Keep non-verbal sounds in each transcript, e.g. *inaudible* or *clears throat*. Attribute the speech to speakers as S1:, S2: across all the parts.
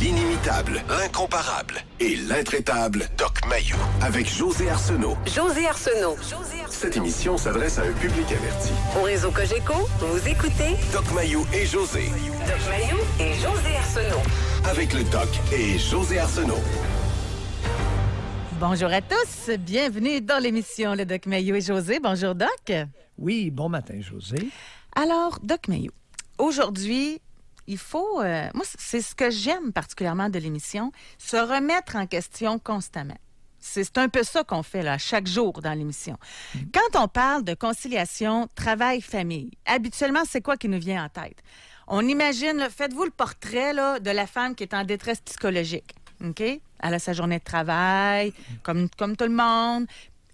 S1: l'inimitable, l'incomparable et l'intraitable Doc Mayou avec José Arsenault. José Arsenault. Cette émission s'adresse à un public averti. Au réseau Cogeco, vous écoutez Doc Mayou et José. Doc Mayou et José Arsenault. Avec le Doc et José Arsenault.
S2: Bonjour à tous, bienvenue dans l'émission Le Doc Mayou et José. Bonjour Doc. Oui, bon matin José. Alors, Doc Mayou, aujourd'hui, il faut, euh, moi, c'est ce que j'aime particulièrement de l'émission, se remettre en question constamment. C'est un peu ça qu'on fait là, chaque jour dans l'émission. Mm. Quand on parle de conciliation travail-famille, habituellement, c'est quoi qui nous vient en tête? On imagine, faites-vous le portrait là, de la femme qui est en détresse psychologique. OK? Elle a sa journée de travail, mm. comme, comme tout le monde.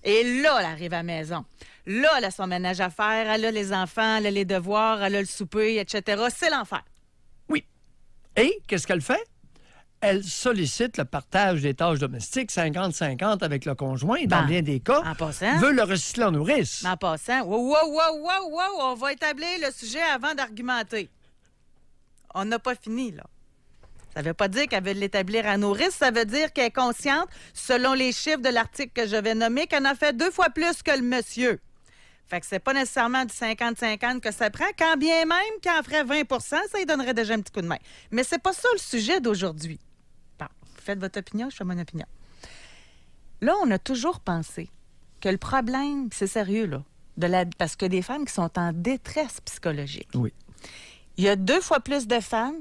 S2: Et là, elle arrive à la maison. Là, elle a son ménage à faire, elle a les enfants, elle a les devoirs, elle a le souper, etc. C'est l'enfer.
S3: Et qu'est-ce qu'elle fait? elle sollicite le partage des tâches domestiques 50-50 avec le conjoint, dans ben, bien des cas. Veut le recycler en nourrice. Ben, en passant.
S2: Wow, wow, wow, wow, on va établir le sujet avant d'argumenter. On n'a pas fini, là. Ça ne veut pas dire qu'elle veut l'établir en nourrice, ça veut dire qu'elle est consciente, selon les chiffres de l'article que je vais nommer, qu'elle en a fait deux fois plus que le monsieur. Fait que c'est pas nécessairement du 50-50 que ça prend, quand bien même qu'en ferait 20 ça y donnerait déjà un petit coup de main. Mais c'est pas ça le sujet d'aujourd'hui. Bon, faites votre opinion, je fais mon opinion. Là, on a toujours pensé que le problème, c'est sérieux, là, de l'aide parce que des femmes qui sont en détresse psychologique. Oui. Il y a deux fois plus de femmes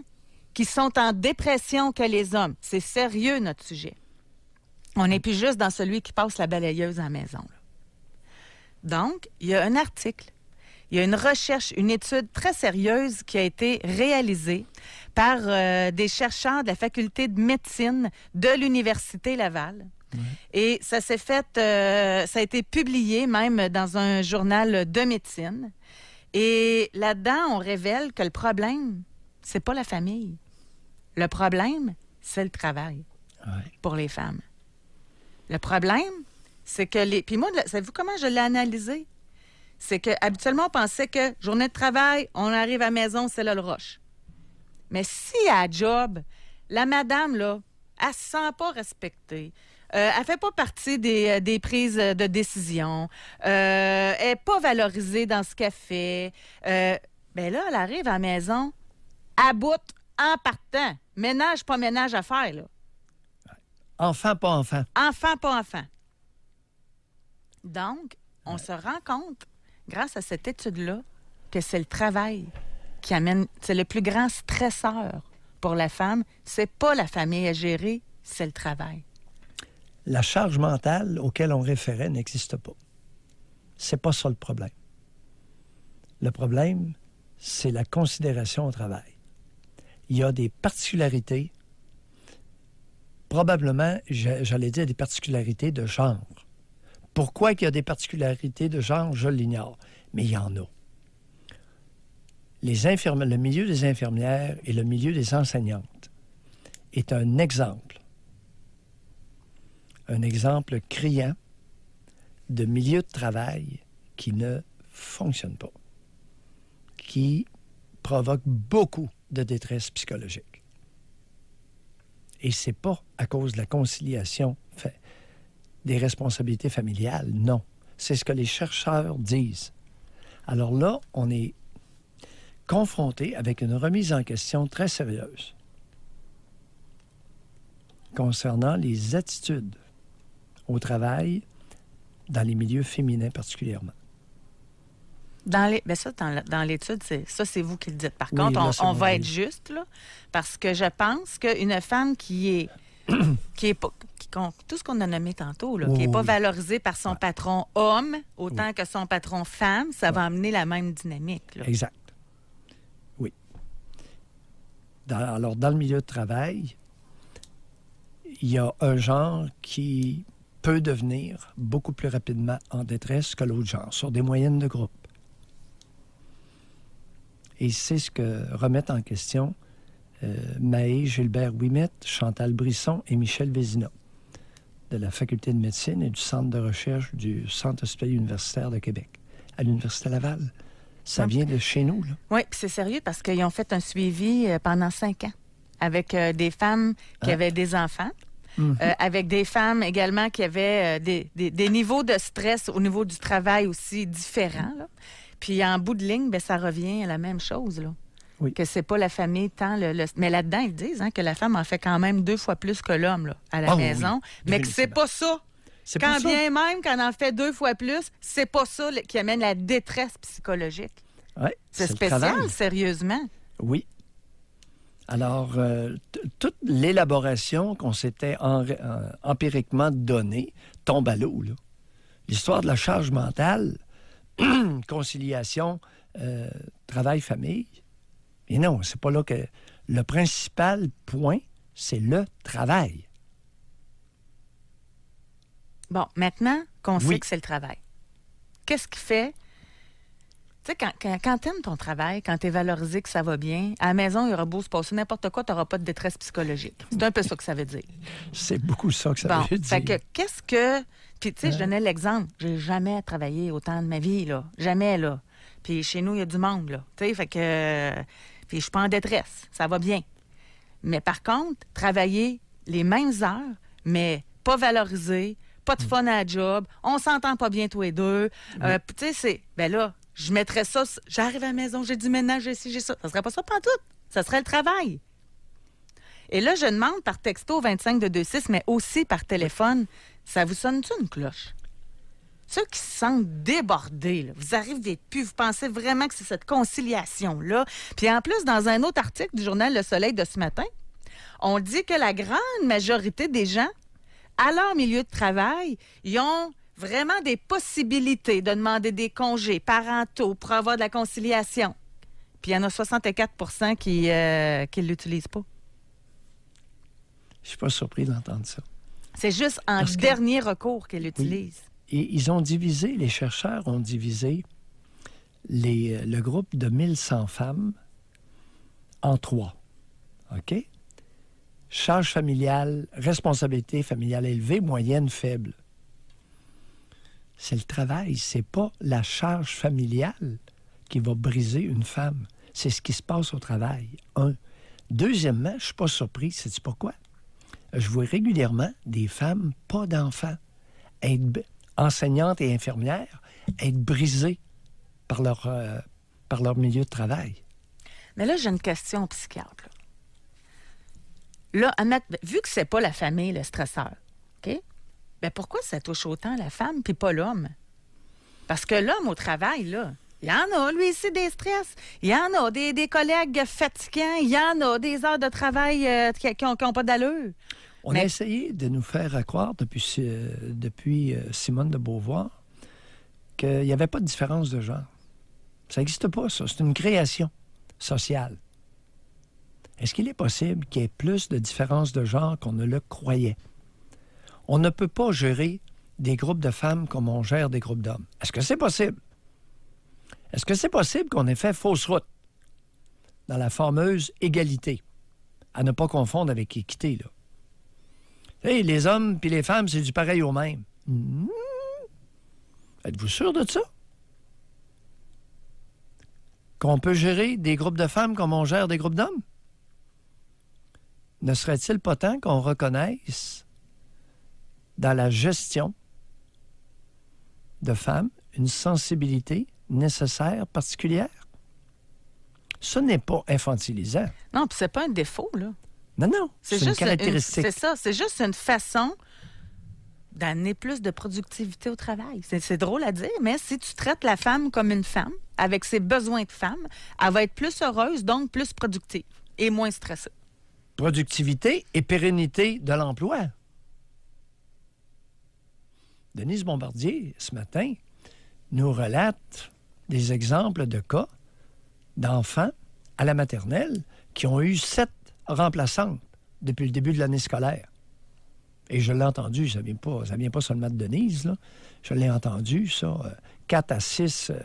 S2: qui sont en dépression que les hommes. C'est sérieux, notre sujet. On n'est plus juste dans celui qui passe la balayeuse à maison. Donc, il y a un article, il y a une recherche, une étude très sérieuse qui a été réalisée par euh, des chercheurs de la faculté de médecine de l'Université Laval. Et ça s'est fait, euh, ça a été publié même dans un journal de médecine. Et là-dedans, on révèle que le problème, c'est pas la famille. Le problème, c'est le travail pour les femmes. Le problème, c'est que les. Puis moi, savez-vous comment je l'ai analysé? C'est que habituellement, on pensait que journée de travail, on arrive à la maison, c'est là le roche. Mais si à job, la madame, là, elle ne se sent pas respectée. Euh, elle fait pas partie des, euh, prises de décision. Euh, elle n'est pas valorisée dans ce qu'elle fait. Euh, ben là, elle arrive à la maison, à bout, en partant. Ménage, pas ménage à faire, là.
S3: Enfant, pas enfant.
S2: Enfant, pas enfant. Donc, on se rend compte, grâce à cette étude-là, que c'est le travail qui amène, c'est le plus grand stresseur pour la femme. C'est pas la famille à gérer, c'est le travail.
S3: La charge mentale auquel on référait n'existe pas. C'est pas ça le problème. Le problème, c'est la considération au travail. Il y a des particularités, probablement, j'allais dire des particularités de genre pourquoi il y a des particularités de genre, je l'ignore, mais il y en a. le milieu des infirmières et le milieu des enseignantes est un exemple, un exemple criant de milieu de travail qui ne fonctionne pas, qui provoque beaucoup de détresse psychologique. Et c'est pas à cause de la conciliation faite des responsabilités familiales. Non. C'est ce que les chercheurs disent. Alors là, on est confronté avec une remise en question très sérieuse concernant les attitudes au travail dans les milieux féminins particulièrement.
S2: Dans ben ça, dans, l'étude, ça, c'est vous qui le dites. Par contre, on, va être juste, parce que je pense qu'une femme qui est *coughs* qui est pas, tout ce qu'on a nommé tantôt, là, qui n'est pas valorisé par son patron homme autant que son patron femme, ça va amener la même dynamique.
S3: Exact. Oui. alors, dans le milieu de travail, il y a un genre qui peut devenir beaucoup plus rapidement en détresse que l'autre genre, sur des moyennes de groupe. Et c'est ce que remettent en question euh, Maé Gilbert Ouimet, Chantal Brisson et Michel Vézina de la Faculté de médecine et du Centre de recherche du Centre hospitalier universitaire de Québec à l'Université Laval. Ça vient de chez nous. Là.
S2: Oui, c'est sérieux parce qu'ils ont fait un suivi euh, pendant cinq ans avec euh, des femmes qui hein? avaient des enfants. Mhm. avec des femmes également qui avaient des, niveaux de stress au niveau du travail aussi différents. Puis en bout de ligne, ben ça revient à la même chose. Là. Oui. Que c'est pas la famille tant le, Mais là-dedans, ils disent hein, que la femme en fait quand même deux fois plus que l'homme à la ah maison. Mais que c'est pas ça. C'est quand bien même qu'on en fait deux fois plus, c'est pas ça qui amène la détresse psychologique.
S3: c'est spécial, sérieusement. Oui. Alors, euh, toute l'élaboration qu'on s'était euh, empiriquement donnée tombe à l'eau. L'histoire de la charge mentale, *clears throat* conciliation, euh, travail-famille, et non, c'est pas là que. Le principal point, c'est le travail.
S2: Bon, maintenant qu'on sait que c'est le travail, qu'est-ce qui fait. Tu sais, quand, quand, tu ton travail, quand tu es valorisé, que ça va bien, à la maison, il y aura beau se passer n'importe quoi, tu pas de détresse psychologique. C'est un peu ça que ça veut dire.
S3: C'est beaucoup ça que ça veut dire. Fait que,
S2: qu'est-ce que. Puis, tu sais, je hein? donnais l'exemple. J'ai jamais travaillé autant de ma vie, là. Jamais, là. Puis, chez nous, il y a du monde, là. Tu sais, fait que puis je suis pas en détresse, ça va bien. Mais par contre, travailler les mêmes heures, mais pas valorisé, pas de mm. fun à la job, on s'entend pas bien tous les deux. Euh, tu sais, c'est, ben là, je mettrais ça, j'arrive à la maison, j'ai du ménage, ici, j'ai ça. Ça serait pas ça tout, ça serait le travail. Et là, je demande par texto 25 de 26, mais aussi par téléphone, ça vous sonne-tu une cloche? Ceux qui se sentent débordés, vous arrivez d'être plus, vous pensez vraiment que c'est cette conciliation-là. Puis en plus, dans un autre article du journal Le Soleil de ce matin, on dit que la grande majorité des gens, à leur milieu de travail, ils ont vraiment des possibilités de demander des congés parentaux pour avoir de la conciliation. Puis il y en a 64 qui ne euh, l'utilisent pas.
S3: Je ne suis pas surpris d'entendre ça.
S2: C'est juste en dernier recours qu'elle l'utilise.
S3: Et ils ont divisé, les chercheurs ont divisé euh, le groupe de 1100 femmes en trois. OK? Charge familiale, responsabilité familiale élevée, moyenne faible. C'est le travail, c'est pas la charge familiale qui va briser une femme. C'est ce qui se passe au travail. Un. Deuxièmement, je suis pas surpris, sais-tu pourquoi? Je vois régulièrement des femmes pas d'enfants être enseignantes et infirmières être brisées par leur, euh, par leur milieu de travail.
S2: Mais là, j'ai une question psychiatre. Là, ben, vu que c'est pas la famille le stresseur, OK? Ben pourquoi ça touche autant la femme puis pas l'homme? Parce que l'homme au travail, là, il y en a, lui, aussi, des stress. Il y en a des, collègues fatigants. Il y en a des heures de travail euh, qui n'ont pas d'allure.
S3: On a essayé de nous faire croire depuis, depuis euh, Simone de Beauvoir qu'il n'y avait pas de différence de genre. Ça n'existe pas, ça. C'est une création sociale. Est-ce qu'il est possible qu'il y ait plus de différence de genre qu'on ne le croyait? On ne peut pas gérer des groupes de femmes comme on gère des groupes d'hommes. Est-ce que c'est possible? Est-ce que c'est possible qu'on ait fait fausse route dans la fameuse égalité? À ne pas confondre avec équité, là les hommes puis les femmes, c'est du pareil au même. Hmm. Êtes-vous sûr de ça? Qu'on peut gérer des groupes de femmes comme on gère des groupes d'hommes? Ne serait-il pas temps qu'on reconnaisse dans la gestion de femmes une sensibilité nécessaire, particulière? Ce n'est pas infantilisant.
S2: Non, puis c'est pas un défaut, là.
S3: Non, non. C'est juste une C'est ça.
S2: C'est juste une façon d'amener plus de productivité au travail. C'est drôle à dire, mais si tu traites la femme comme une femme, avec ses besoins de femme, elle va être plus
S3: heureuse, donc plus productive et moins stressée. Productivité et pérennité de l'emploi. Denise Bombardier, ce matin, nous relate des exemples de cas d'enfants à la maternelle qui ont eu sept remplaçantes depuis le début de l'année scolaire. Et je l'ai entendu, ça ne vient, pas, ça vient pas seulement de Denise, là. je l'ai entendu, ça, 4 euh, à 6 euh,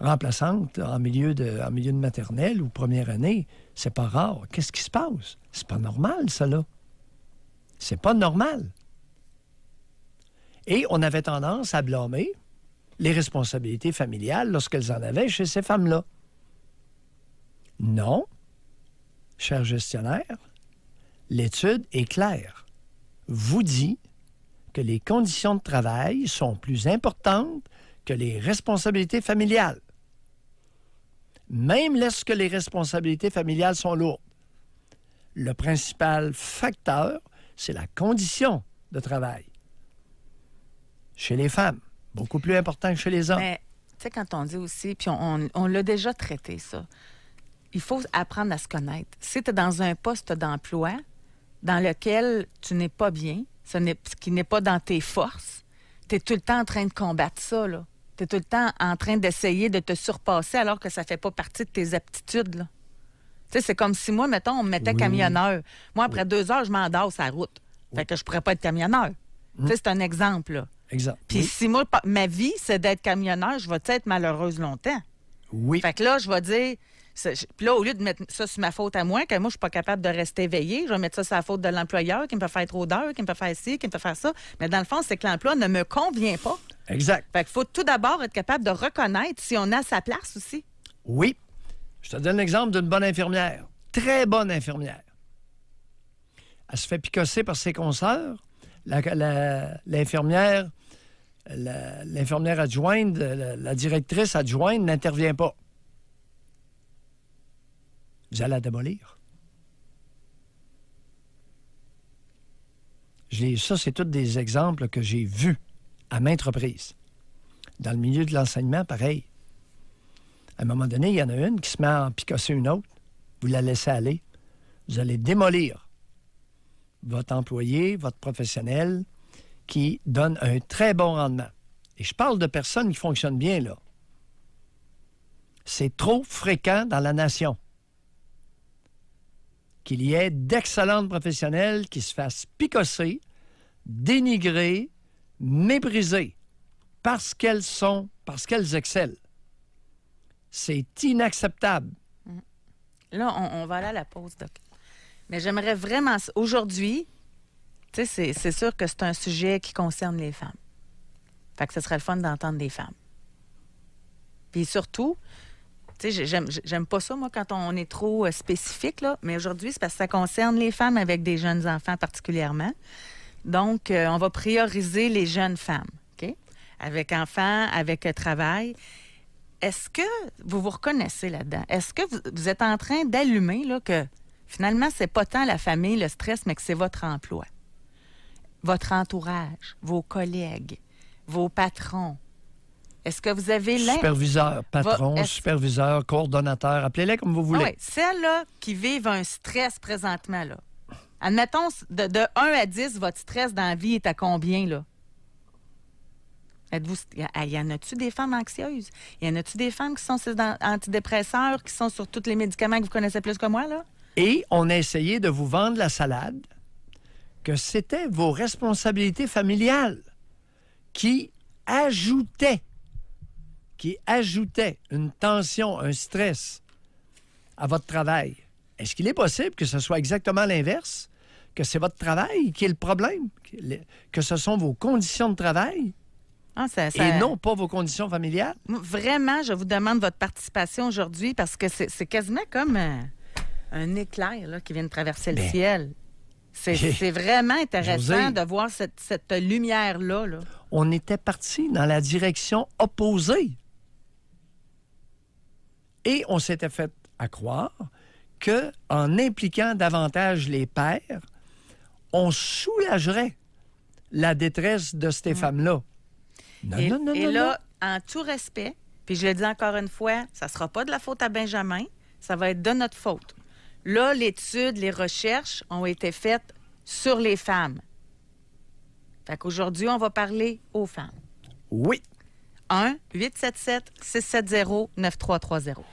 S3: remplaçantes en milieu, de, en milieu de maternelle ou première année, c'est pas rare. Qu'est-ce qui se passe? C'est pas normal, ça, là. C'est pas normal. Et on avait tendance à blâmer les responsabilités familiales lorsqu'elles en avaient chez ces femmes-là. Non, cher gestionnaire, l'étude est claire. Vous dit que les conditions de travail sont plus importantes que les responsabilités familiales. Même lorsque les responsabilités familiales sont lourdes, le principal facteur, c'est la condition de travail. Chez les femmes, beaucoup plus important que chez les hommes. Mais, tu sais, quand on dit aussi, puis on l'a déjà traité,
S2: ça, il faut apprendre à se connaître. Si tu es dans un poste d'emploi dans lequel tu n'es pas bien, ce, ce qui n'est pas dans tes forces, tu es tout le temps en train de combattre ça. Tu es tout le temps en train d'essayer de te surpasser alors que ça fait pas partie de tes aptitudes. c'est comme si moi, mettons, on me mettait camionneur. Moi, après deux heures, je m'endors sur la route. Fait que je pourrais pas être camionneur. Hum. c'est un exemple. Puis si moi, ma vie, c'est d'être camionneur, je vais être malheureuse longtemps. Oui. Fait que là, je vais dire, puis là, au lieu de mettre ça sur ma faute à moi, que moi, je suis pas capable de rester veillé, je vais mettre ça sur la faute de l'employeur qui me peut faire trop d'heures, qui me peut faire ci, qui me fait faire ça. Mais dans le fond, c'est que l'emploi ne me convient pas. Exact. Fait qu'il faut tout d'abord être capable de reconnaître si on a sa place aussi.
S3: Oui. Je te donne l'exemple d'une bonne infirmière, très bonne infirmière. Elle se fait picosser par ses consoeurs. L'infirmière, l'infirmière adjointe, la directrice adjointe n'intervient pas. Vous allez la démolir. Ça, c'est tous des exemples que j'ai vus à maintes reprises. Dans le milieu de l'enseignement, pareil. À un moment donné, il y en a une qui se met à en une autre. Vous la laissez aller. Vous allez démolir votre employé, votre professionnel, qui donne un très bon rendement. Et je parle de personnes qui fonctionnent bien, là. C'est trop fréquent dans la nation qu'il y ait d'excellentes professionnelles qui se fassent picosser, dénigrer, mépriser parce qu'elles sont, parce qu'elles excellent. C'est inacceptable.
S2: Là, on, va aller à la pause, Doc. Mais j'aimerais vraiment, aujourd'hui, c'est sûr que c'est un sujet qui concerne les femmes. Fait que ce serait le fun d'entendre des femmes. Puis surtout, j'aime, pas ça, moi, quand on est trop euh, spécifique, là. Mais aujourd'hui, c'est parce que ça concerne les femmes avec des jeunes enfants particulièrement. Donc, euh, on va prioriser les jeunes femmes, OK? Avec enfants, avec euh, travail. Est-ce que vous vous reconnaissez là-dedans? Est-ce que vous, vous êtes en train d'allumer, là, que finalement, c'est pas tant la famille, le stress, mais que c'est votre emploi, votre entourage, vos collègues, vos patrons, est-ce que vous avez l'un?
S3: Superviseur, patron, superviseur, coordonnateur, appelez-les comme vous voulez. Oui,
S2: celles-là qui vivent un stress présentement, là. Admettons, de, 1 à 10, votre stress dans la vie est à combien, là? Êtes-vous, y en a-tu des femmes anxieuses? Y en a-tu des femmes qui sont antidépresseurs, qui sont sur tous les médicaments que vous connaissez plus que
S3: moi, là? Et on a essayé de vous vendre la salade que c'était vos responsabilités familiales qui ajoutaient qui ajoutait une tension, un stress à votre travail, est-ce qu'il est possible que ce soit exactement l'inverse? Que c'est votre travail qui est le problème? Que ce sont vos conditions de travail
S2: ah, Et non pas vos conditions familiales. Vraiment, je vous demande votre participation aujourd'hui parce que c'est quasiment comme euh, un, éclair qui vient de traverser le ben. ciel. *laughs* C'est vraiment intéressant de voir cette, lumière-là. Là.
S3: On était parti dans la direction opposée et on s'était fait à croire que en impliquant davantage les pères, on soulagerait la détresse de ces mm. femmes-là. Non, non, non, non, et là,
S2: en tout respect, puis je le dis encore une fois, ça sera pas de la faute à Benjamin, ça va être de notre faute. Là, l'étude, les recherches ont été faites sur les femmes. Fait qu'aujourd'hui, on va parler aux femmes. Oui. 1 877 670 9330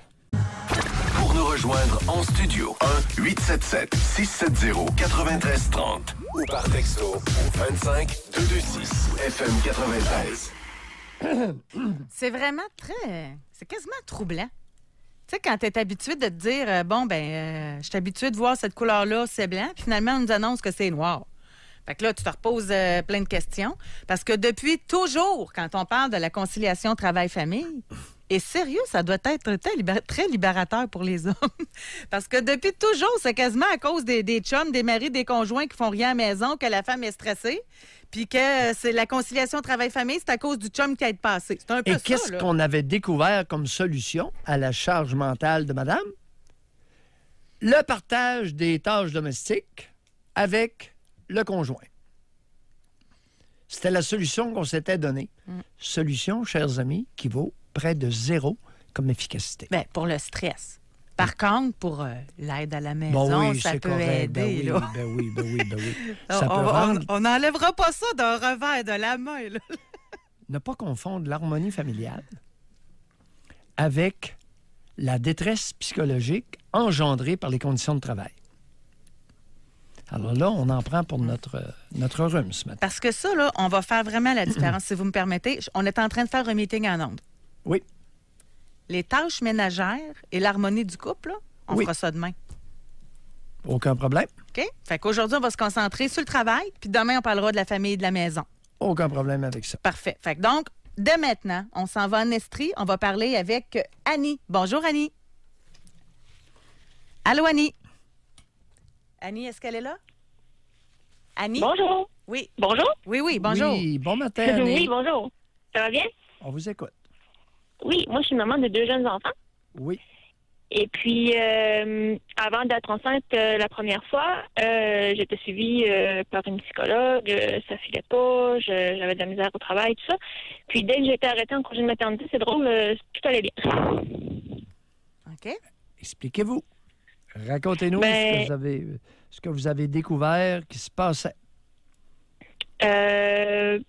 S1: rejoindre en studio 1 877 670 9330 ou par texto 25 226 FM 93.
S2: C'est vraiment très c'est quasiment troublant. Tu sais, quand tu es habitué de te dire, euh, bon, ben, euh, je suis habitué de voir cette couleur-là, c'est blanc, puis finalement, on nous annonce que c'est noir. Fait que là, tu te reposes euh, plein de questions. Parce que depuis toujours, quand on parle de la conciliation travail-famille, et sérieux, ça doit être très, libérateur pour les *laughs* hommes. Parce que depuis toujours, c'est quasiment à cause des, chums, des maris, des conjoints qui font rien à la maison que la femme est stressée. Puis que c'est la conciliation travail-famille, c'est à cause du
S3: chum qui a été passé. Et qu'est-ce qu'on avait découvert comme solution à la charge mentale de madame? Le partage des tâches domestiques avec le conjoint. C'était la solution qu'on s'était donnée. Mm. Solution, chers amis, qui vaut près de zéro comme efficacité. Bien, pour le stress.
S2: Par contre, pour euh, l'aide à la ben maison, ça peut ben aider. oui,
S3: ben oui, ben oui, *laughs* on, n'enlèvera pas
S2: ça d'un revers de la main.
S3: *laughs* ne pas confondre l'harmonie familiale avec la détresse psychologique engendrée par les conditions de travail. Alors là, on en prend pour notre, notre rhume ce matin.
S2: Parce que ça, là, on va faire vraiment la différence, si vous me permettez. On est en train de faire un meeting en ondes. Oui. Les tâches ménagères et l'harmonie du couple, on fera ça demain.
S3: Aucun problème.
S2: OK? Fait qu'aujourd'hui, on va se concentrer sur le travail, puis demain, on parlera de la famille et de la maison. Aucun problème avec ça. Parfait. Fait donc, dès maintenant, on s'en va en Estrie. On va parler avec Annie. Bonjour, Annie. Allô, Annie. Annie, est-ce qu'elle est là?
S4: Annie? Bonjour. Oui. Bonjour? Oui, oui, bonjour. Oui, bon matin, *laughs* Annie. Oui, bonjour. Ça va bien? On vous écoute. Oui, moi, je suis maman de deux jeunes enfants. Oui. Et puis, euh, avant d'être enceinte euh, la première fois, euh, j'étais suivie par une psychologue, ça filait pas, j'avais de la misère au travail, tout ça. Puis dès que j'ai été arrêtée en congé de maternité, c'est drôle, tout allait bien.
S3: OK. Expliquez-vous. Racontez-nous ce, que ben vous avez, ce que vous avez découvert qui se passait.
S4: ben,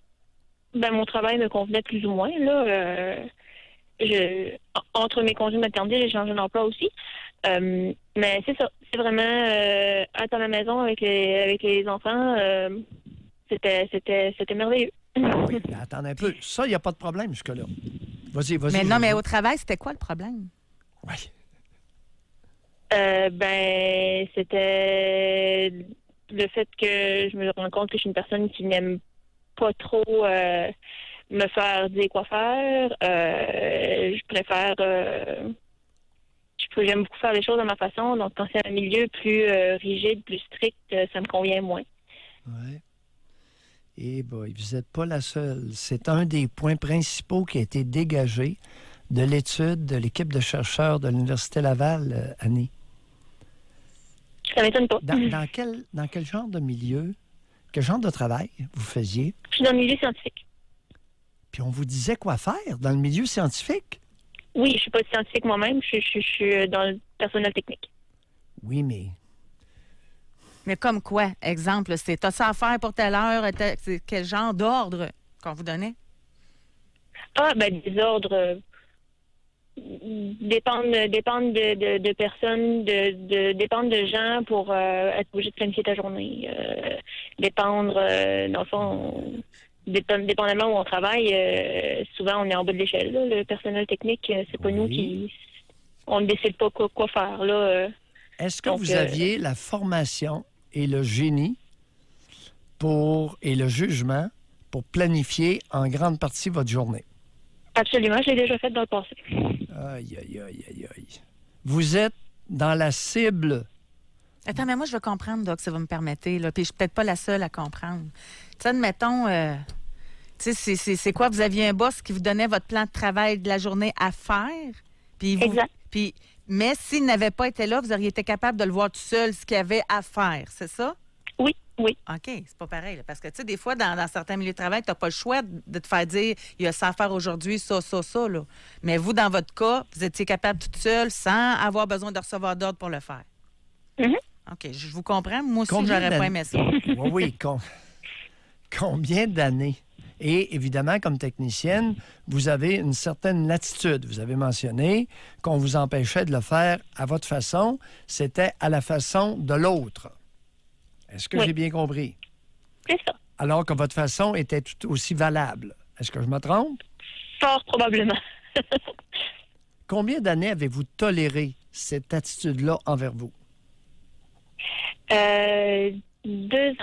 S4: mon travail me convenait plus ou moins, là je, entre mes congés maternité, j'ai changé d'emploi aussi. Euh, mais c'est ça, c'est vraiment euh, être à la maison avec les, avec les enfants, euh, c'était, c'était, c'était merveilleux.
S3: Ah oui, attendez un peu. Ça, il n'y a pas de problème jusque-là. Vas-y, vas-y. Mais non, mais au
S4: travail, c'était quoi le problème? Oui.
S3: ben,
S4: c'était le fait que je me rends compte que je suis une personne qui n'aime pas trop me faire dire quoi faire. Euh, je préfère. Euh, j'aime beaucoup faire les choses de ma façon. Donc, quand c'est un milieu plus euh, rigide, plus strict, ça me convient moins.
S3: Oui. Et eh boy, vous n'êtes pas la seule. C'est un des points principaux qui a été dégagé de l'étude de l'équipe de chercheurs de l'Université Laval, Annie. Ça m'étonne pas. Dans, *laughs* quel, dans quel genre de milieu, quel genre de travail vous faisiez? Je suis dans le milieu scientifique on vous disait quoi faire dans le milieu scientifique.
S4: Oui, je suis pas scientifique moi-même, je, suis euh, dans le personnel technique. Oui, mais. Mais comme quoi, exemple,
S2: c'est t'as ça à faire pour telle heure, euh, quel genre d'ordre qu'on vous donnait?
S4: Ah, ben des ordres euh, dépendent, de, personnes, de, dépendent de gens pour être obligé de planifier ta journée, dépendre, dans le fond dépendamment où on travaille, euh, souvent on est en bas de l'échelle. Le personnel technique, euh, c'est pas nous qui. On ne décide pas quoi, faire. Là, euh. Est-ce que vous aviez
S3: la formation et le génie pour et le jugement pour planifier en grande partie votre journée?
S4: Absolument, je l'ai déjà fait dans le passé.
S3: Aïe, aïe, aïe, aïe, aïe. Vous êtes dans la cible.
S2: Attends, mais moi, je veux comprendre, Doc, Ça va me permettre. Là. Puis je suis peut-être pas la seule à comprendre. Euh, sais, admettons, c'est quoi? Vous aviez un boss qui vous donnait votre plan de travail de la journée à faire. Puis exact. Puis, mais s'il n'avait pas été là, vous auriez été capable de le voir tout seul, ce qu'il y avait à faire, c'est ça? Oui, oui. OK, c'est pas pareil. parce que, tu sais, des fois, dans, certains milieux de travail, tu n'as pas le choix de te faire dire il y a ça à faire aujourd'hui, ça, ça, ça. Mais vous, dans votre cas, vous étiez capable tout seul, sans avoir besoin de recevoir d'ordre pour le faire. Mm-hmm. OK, je vous comprends. Moi aussi, j'aurais pas aimé ça. oui,
S3: oui, con combien d'années? Et évidemment, comme technicienne, vous avez une certaine latitude. Vous avez mentionné qu'on vous empêchait de le faire à votre façon. C'était à la façon de l'autre. Est-ce que j'ai bien compris? C'est ça. Alors que votre façon était tout aussi valable. Est-ce que je me trompe? Fort probablement. *laughs* Combien d'années avez-vous toléré cette attitude-là envers vous?
S4: Euh, deux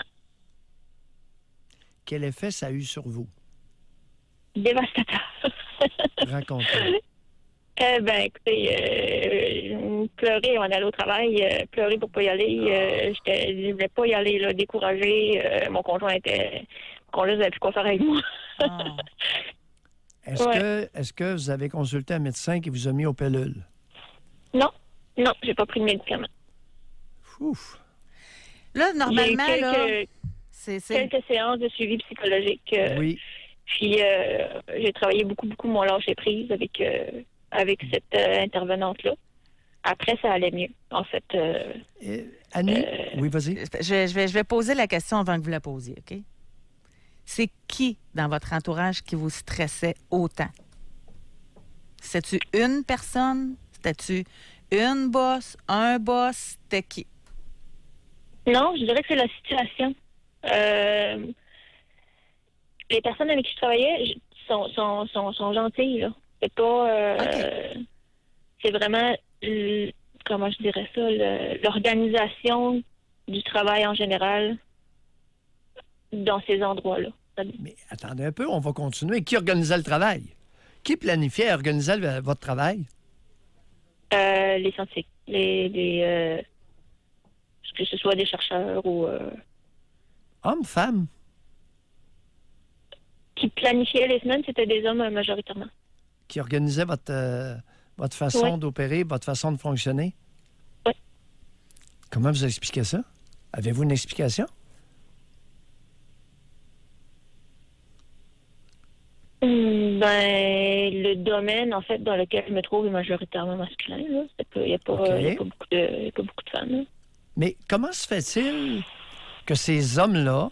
S3: quel effet ça a eu sur vous? Dévastateur. *laughs* Racontez. Eh bien, écoutez,
S4: euh, pleurer, on allait au travail, euh, pleurer pour pas y aller. Euh, je ne voulais pas y aller, là, découragée. mon conjoint était. Mon conjoint n'avait plus quoi faire avec moi. Ah. *laughs* Est-ce que,
S3: est que vous avez consulté un médecin qui vous a mis aux pellules? Non,
S4: non, j'ai pas pris de médicaments. Ouf. Là, normalement, là c'est, Quelques séances de suivi psychologique. Euh, oui. Puis euh, j'ai travaillé beaucoup, beaucoup mon lâcher prise avec, euh, avec mm. cette intervenante-là après, ça allait mieux, en fait. Annie, oui, vas-y. Je, vais, je vais poser la
S2: question avant que vous la posiez, OK? C'est qui dans votre entourage qui vous stressait autant? C'était-tu une personne? C'était-tu une
S4: boss, un boss? C'était qui? Non, je dirais que c'est la situation. Euh, les personnes avec qui je travaillais sont, sont, sont, gentilles. C'est pas. Euh, c'est vraiment. comment je dirais ça? l'organisation du travail en général dans ces endroits-là. Mais
S3: attendez un peu, on va continuer. Qui organisait le travail? Qui planifiait et organisait votre travail?
S4: Euh, les scientifiques. Les, que ce soit des chercheurs ou.
S3: Hommes, femmes?
S4: Qui planifiaient les semaines, c'était des hommes euh, majoritairement.
S3: Qui organisaient votre, euh, votre façon d'opérer, votre façon de fonctionner? Oui. Comment vous expliquez ça? Avez-vous une explication?
S4: Hum, ben, le domaine, en fait, dans lequel je me trouve est majoritairement masculin. Il
S3: n'y a, pas beaucoup
S4: de femmes.
S3: Mais comment se fait-il que ces hommes-là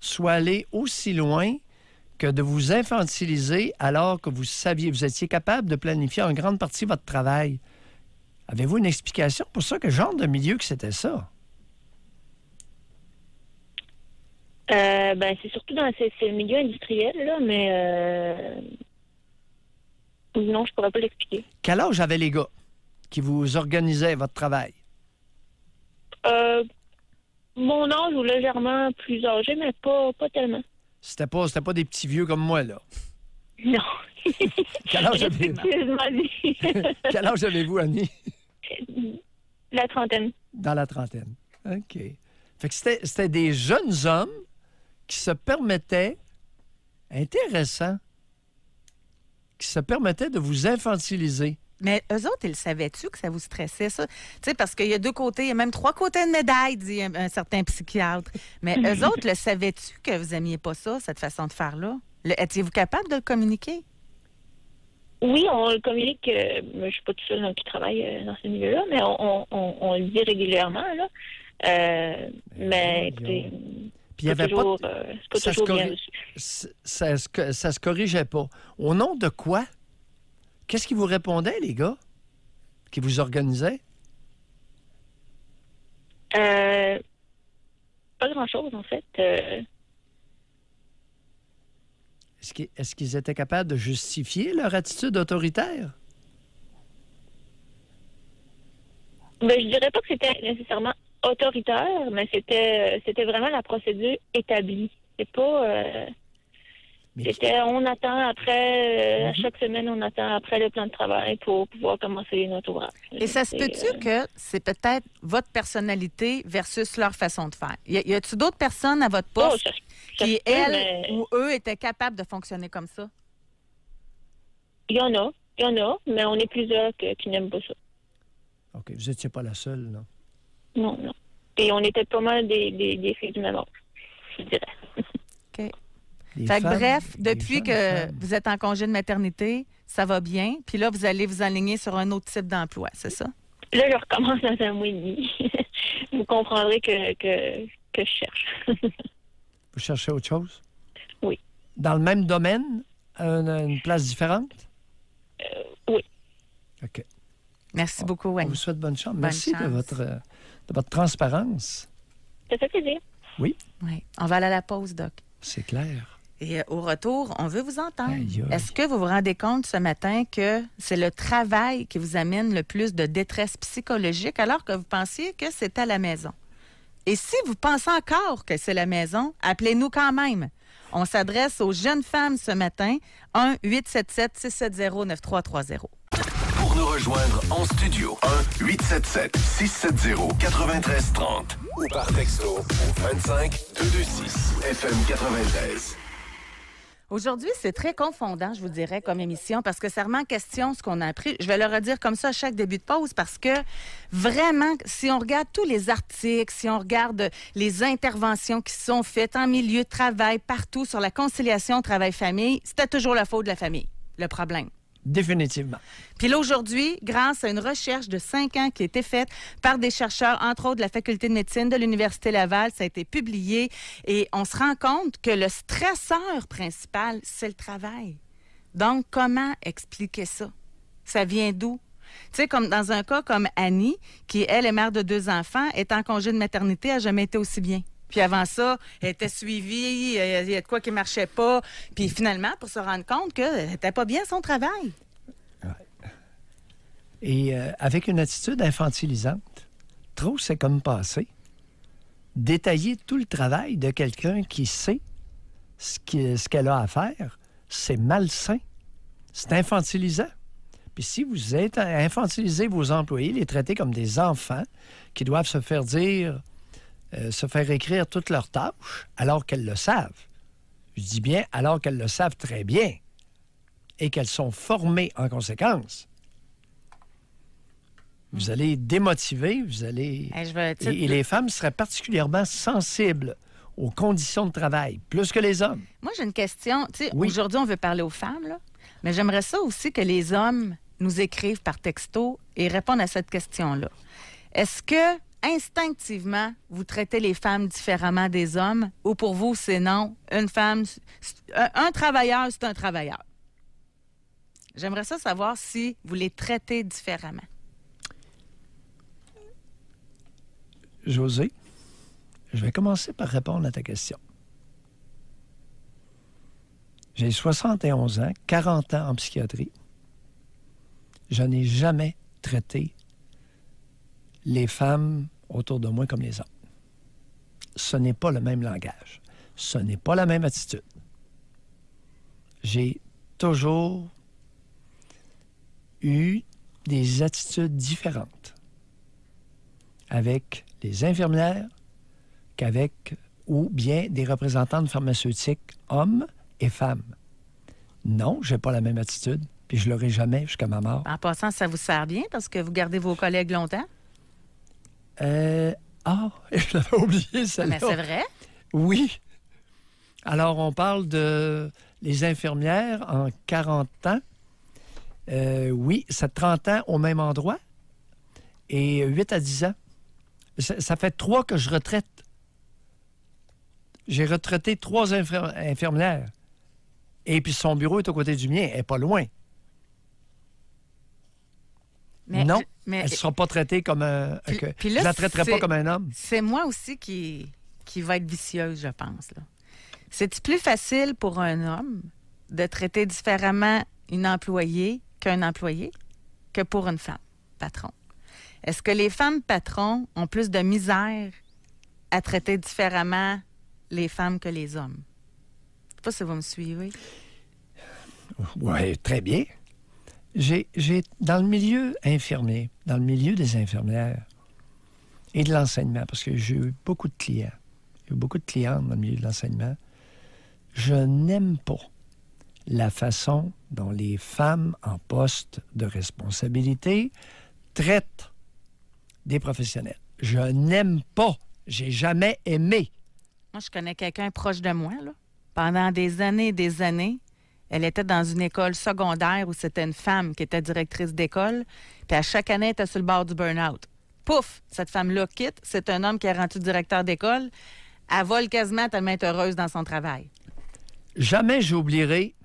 S3: soient allés aussi loin que de vous infantiliser alors que vous saviez, vous étiez capable de planifier en grande partie votre travail. Avez-vous une explication pour ça? Que genre de milieu que c'était ça?
S4: Euh, ben, c'est surtout dans c'est, le milieu industriel, là, mais euh, non, je pourrais pas l'expliquer.
S3: Quel âge avaient les gars qui vous organisaient votre travail? Euh, mon âge ou légèrement plus âgé, mais pas, tellement. C'était pas, c'était pas des petits vieux comme moi, là. Non. *laughs* Quel âge avez-vous? *laughs* vous Annie? La trentaine. Dans la trentaine. OK. c'était, c'était des jeunes hommes qui se permettaient, intéressant, qui se permettaient de vous infantiliser. Mais eux autres, ils savaient-tu
S2: que ça vous stressait, ça? Tu sais, parce qu'il y a deux côtés, il y a même trois côtés de médaille, dit un, certain psychiatre. Mais *laughs* eux autres, le savaient-tu que vous aimiez pas ça, cette façon de faire-là? Étiez-vous capable de le communiquer?
S4: Oui, on le communique. Euh, je ne suis pas toute seule qui travaille euh, dans ce milieu-là, mais on, le dit régulièrement. Là. Euh, ben mais écoutez.
S3: Puis il n'y avait toujours, pas. ça, se ça, ça se corrigeait pas. Au nom de quoi? Qu'est-ce qu'ils vous répondaient, les gars, qui vous organisaient? Euh,
S4: pas grand-chose, en fait. Euh.
S3: Est-ce qu'ils étaient capables de justifier leur attitude autoritaire?
S4: Je ben, je dirais pas que c'était nécessairement autoritaire, mais c'était euh, c'était vraiment la procédure établie. C'est pas. Euh, c'était, euh, on attend après, euh, mhm. chaque semaine, on attend après le plan de travail pour pouvoir commencer notre ouvrage.
S2: Et ça se peut-tu euh, que c'est peut-être votre personnalité versus leur façon de faire? Y, a-tu d'autres personnes à votre oh, poste qui, elles ou eux, étaient capables de fonctionner comme
S4: ça? Il y en a, il y en a, mais on est plusieurs qui n'aiment pas ça.
S3: OK. Vous n'étiez pas la seule, non?
S4: Non, non. Et on était pas mal des, filles du même âge, je dirais. OK
S3: bref,
S4: depuis que
S2: vous êtes en congé de maternité, ça va bien. Puis là, vous allez vous aligner sur un autre type d'emploi,
S3: c'est ça?
S4: Là, je recommence dans un mois et *laughs* vous comprendrez que, que,
S3: je cherche. *laughs* vous cherchez autre chose? Oui. Dans le même domaine, une, place différente? Euh, oui. OK. Merci beaucoup, On vous souhaite bonne chance. Merci De, votre, de votre transparence. Ça fait plaisir. Oui.
S2: Oui. On va aller à la pause, Doc.
S3: C'est clair.
S2: Et euh, au retour, on veut vous entendre. Est-ce que vous vous rendez compte ce matin que c'est le travail qui vous amène le plus de détresse psychologique alors que vous pensiez que c'était à la maison? Et si vous pensez encore que c'est la maison, appelez-nous quand même. On s'adresse aux jeunes femmes ce matin, 1-877-670-9330.
S1: Pour nous rejoindre en studio, 1-877-670-9330 ou par texto au
S2: 25 226 FM 93. Aujourd'hui, c'est très confondant, je vous dirais, comme émission, parce que ça remet question ce qu'on a appris. Je vais le redire comme ça à chaque début de pause, parce que vraiment, si on regarde tous les articles, si on regarde les interventions qui sont faites en milieu de travail, partout, sur la conciliation travail-famille, c'était toujours la faute de la famille, le problème.
S3: Définitivement.
S2: Puis là, aujourd'hui, grâce à une recherche de cinq ans qui a été faite par des chercheurs, entre autres de la Faculté de médecine de l'Université Laval, ça a été publié et on se rend compte que le stresseur principal, c'est le travail. Donc, comment expliquer ça? Ça vient d'où? Tu sais, comme dans un cas comme Annie, qui, elle, est mère de deux enfants, est en congé de maternité, a jamais été aussi bien. Puis avant ça, elle était suivie, euh, il y a de quoi qui marchait pas. Puis finalement, pour se rendre compte qu'elle euh, n'était pas bien son travail.
S3: Et euh, avec une attitude infantilisante, trop c'est comme passé, détailler tout le travail de quelqu'un qui sait ce qu'elle a à faire, c'est malsain, c'est infantilisant. Puis si vous êtes infantilisez vos employés, les traitez comme des enfants qui doivent se faire dire euh, se faire écrire toutes leurs tâches alors qu'elles le savent. Je dis bien alors qu'elles le savent très bien et qu'elles sont formées en conséquence. Vous allez démotiver, vous allez. Eh, et, les femmes seraient particulièrement sensibles aux conditions de travail, plus que les hommes.
S2: Moi, j'ai une question. Oui. Aujourd'hui, on veut parler aux femmes, là, mais j'aimerais ça aussi que les hommes nous écrivent par texto et répondent à cette question-là. Est-ce que instinctivement, vous traitez les femmes différemment des hommes ou pour vous, c'est non, une femme, un, travailleur, c'est un travailleur? J'aimerais ça savoir si vous les traitez différemment.
S3: José, je vais commencer par répondre à ta question. J'ai 71 ans, 40 ans en psychiatrie. Je n'ai jamais traité les femmes autour de moi comme les autres. Ce n'est pas le même langage. Ce n'est pas la même attitude. J'ai toujours eu des attitudes différentes avec les infirmières qu'avec ou bien des représentants de pharmaceutiques hommes et femmes. Non, j'ai pas la même attitude, puis je l'aurai jamais jusqu'à ma mort.
S2: En passant, ça vous sert bien parce que vous gardez vos collègues longtemps?
S3: Euh, ah, *laughs* je l'avais oublié, celle-là. Ah, ben, Mais c'est vrai? Oui. Alors, on parle de les infirmières en 40 ans. Euh, oui, ça 30 ans au même endroit et 8 à 10 ans. Ça, fait trois que je retraite. J'ai retraité trois infirmières. Et puis son bureau est aux côtés du mien, elle est pas loin.
S2: Mais non. Mais, Elle ne
S3: pas traitée comme un. la traiterai pas comme un homme.
S2: C'est moi aussi qui, qui va être vicieuse, je pense. C'est plus facile pour un homme de traiter différemment une employée qu'un employé que pour une femme patron. Est-ce que les femmes patrons ont plus de misère à traiter différemment les femmes que les hommes? Je sais pas si vous me suivez.
S3: Oui, très bien j'ai, dans le milieu infirmier, dans le milieu des infirmières et de l'enseignement, parce que j'ai eu beaucoup de clients, j'ai eu beaucoup de clients dans le milieu de l'enseignement, je n'aime pas la façon dont les femmes en poste de responsabilité traitent des professionnels. Je n'aime pas, j'ai jamais aimé.
S2: Moi, je connais quelqu'un proche de moi, là, pendant des années et des années, elle était dans une école secondaire où c'était une femme qui était directrice d'école. Puis à chaque année, elle était sur le bord du burn-out. Pouf! Cette femme-là quitte. C'est un homme qui est rendu directeur d'école. Elle vole quasiment tellement être heureuse dans son travail.
S3: Jamais j'oublierai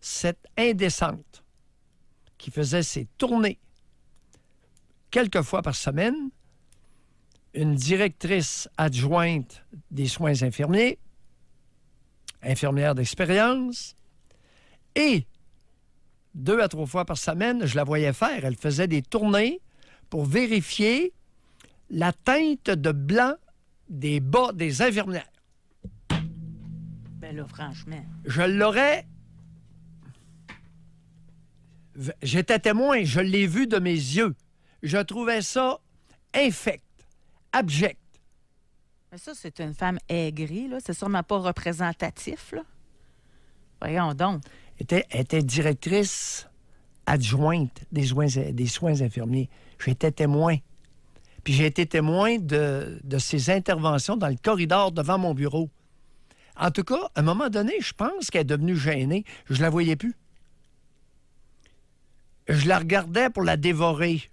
S3: cette indécente qui faisait ses tournées quelques fois par semaine, une directrice adjointe des soins infirmiers, infirmière d'expérience, et deux à trois fois par semaine, je la voyais faire. Elle faisait des tournées pour vérifier la teinte de blanc des bas des infirmières.
S2: Ben là, franchement.
S3: Je l'aurais. J'étais témoin, je l'ai vu de mes yeux. Je trouvais ça infect, abject.
S2: Mais ça, c'est une femme aigrie, là. C'est sûrement pas représentatif, là.
S3: Voyons donc était, était directrice adjointe des soins, infirmiers. J'étais témoin. Puis j'ai été témoin de, ses interventions dans le corridor devant mon bureau. En tout cas, à un moment donné, je pense qu'elle est devenue gênée. Je la voyais plus. Je la regardais pour la dévorer.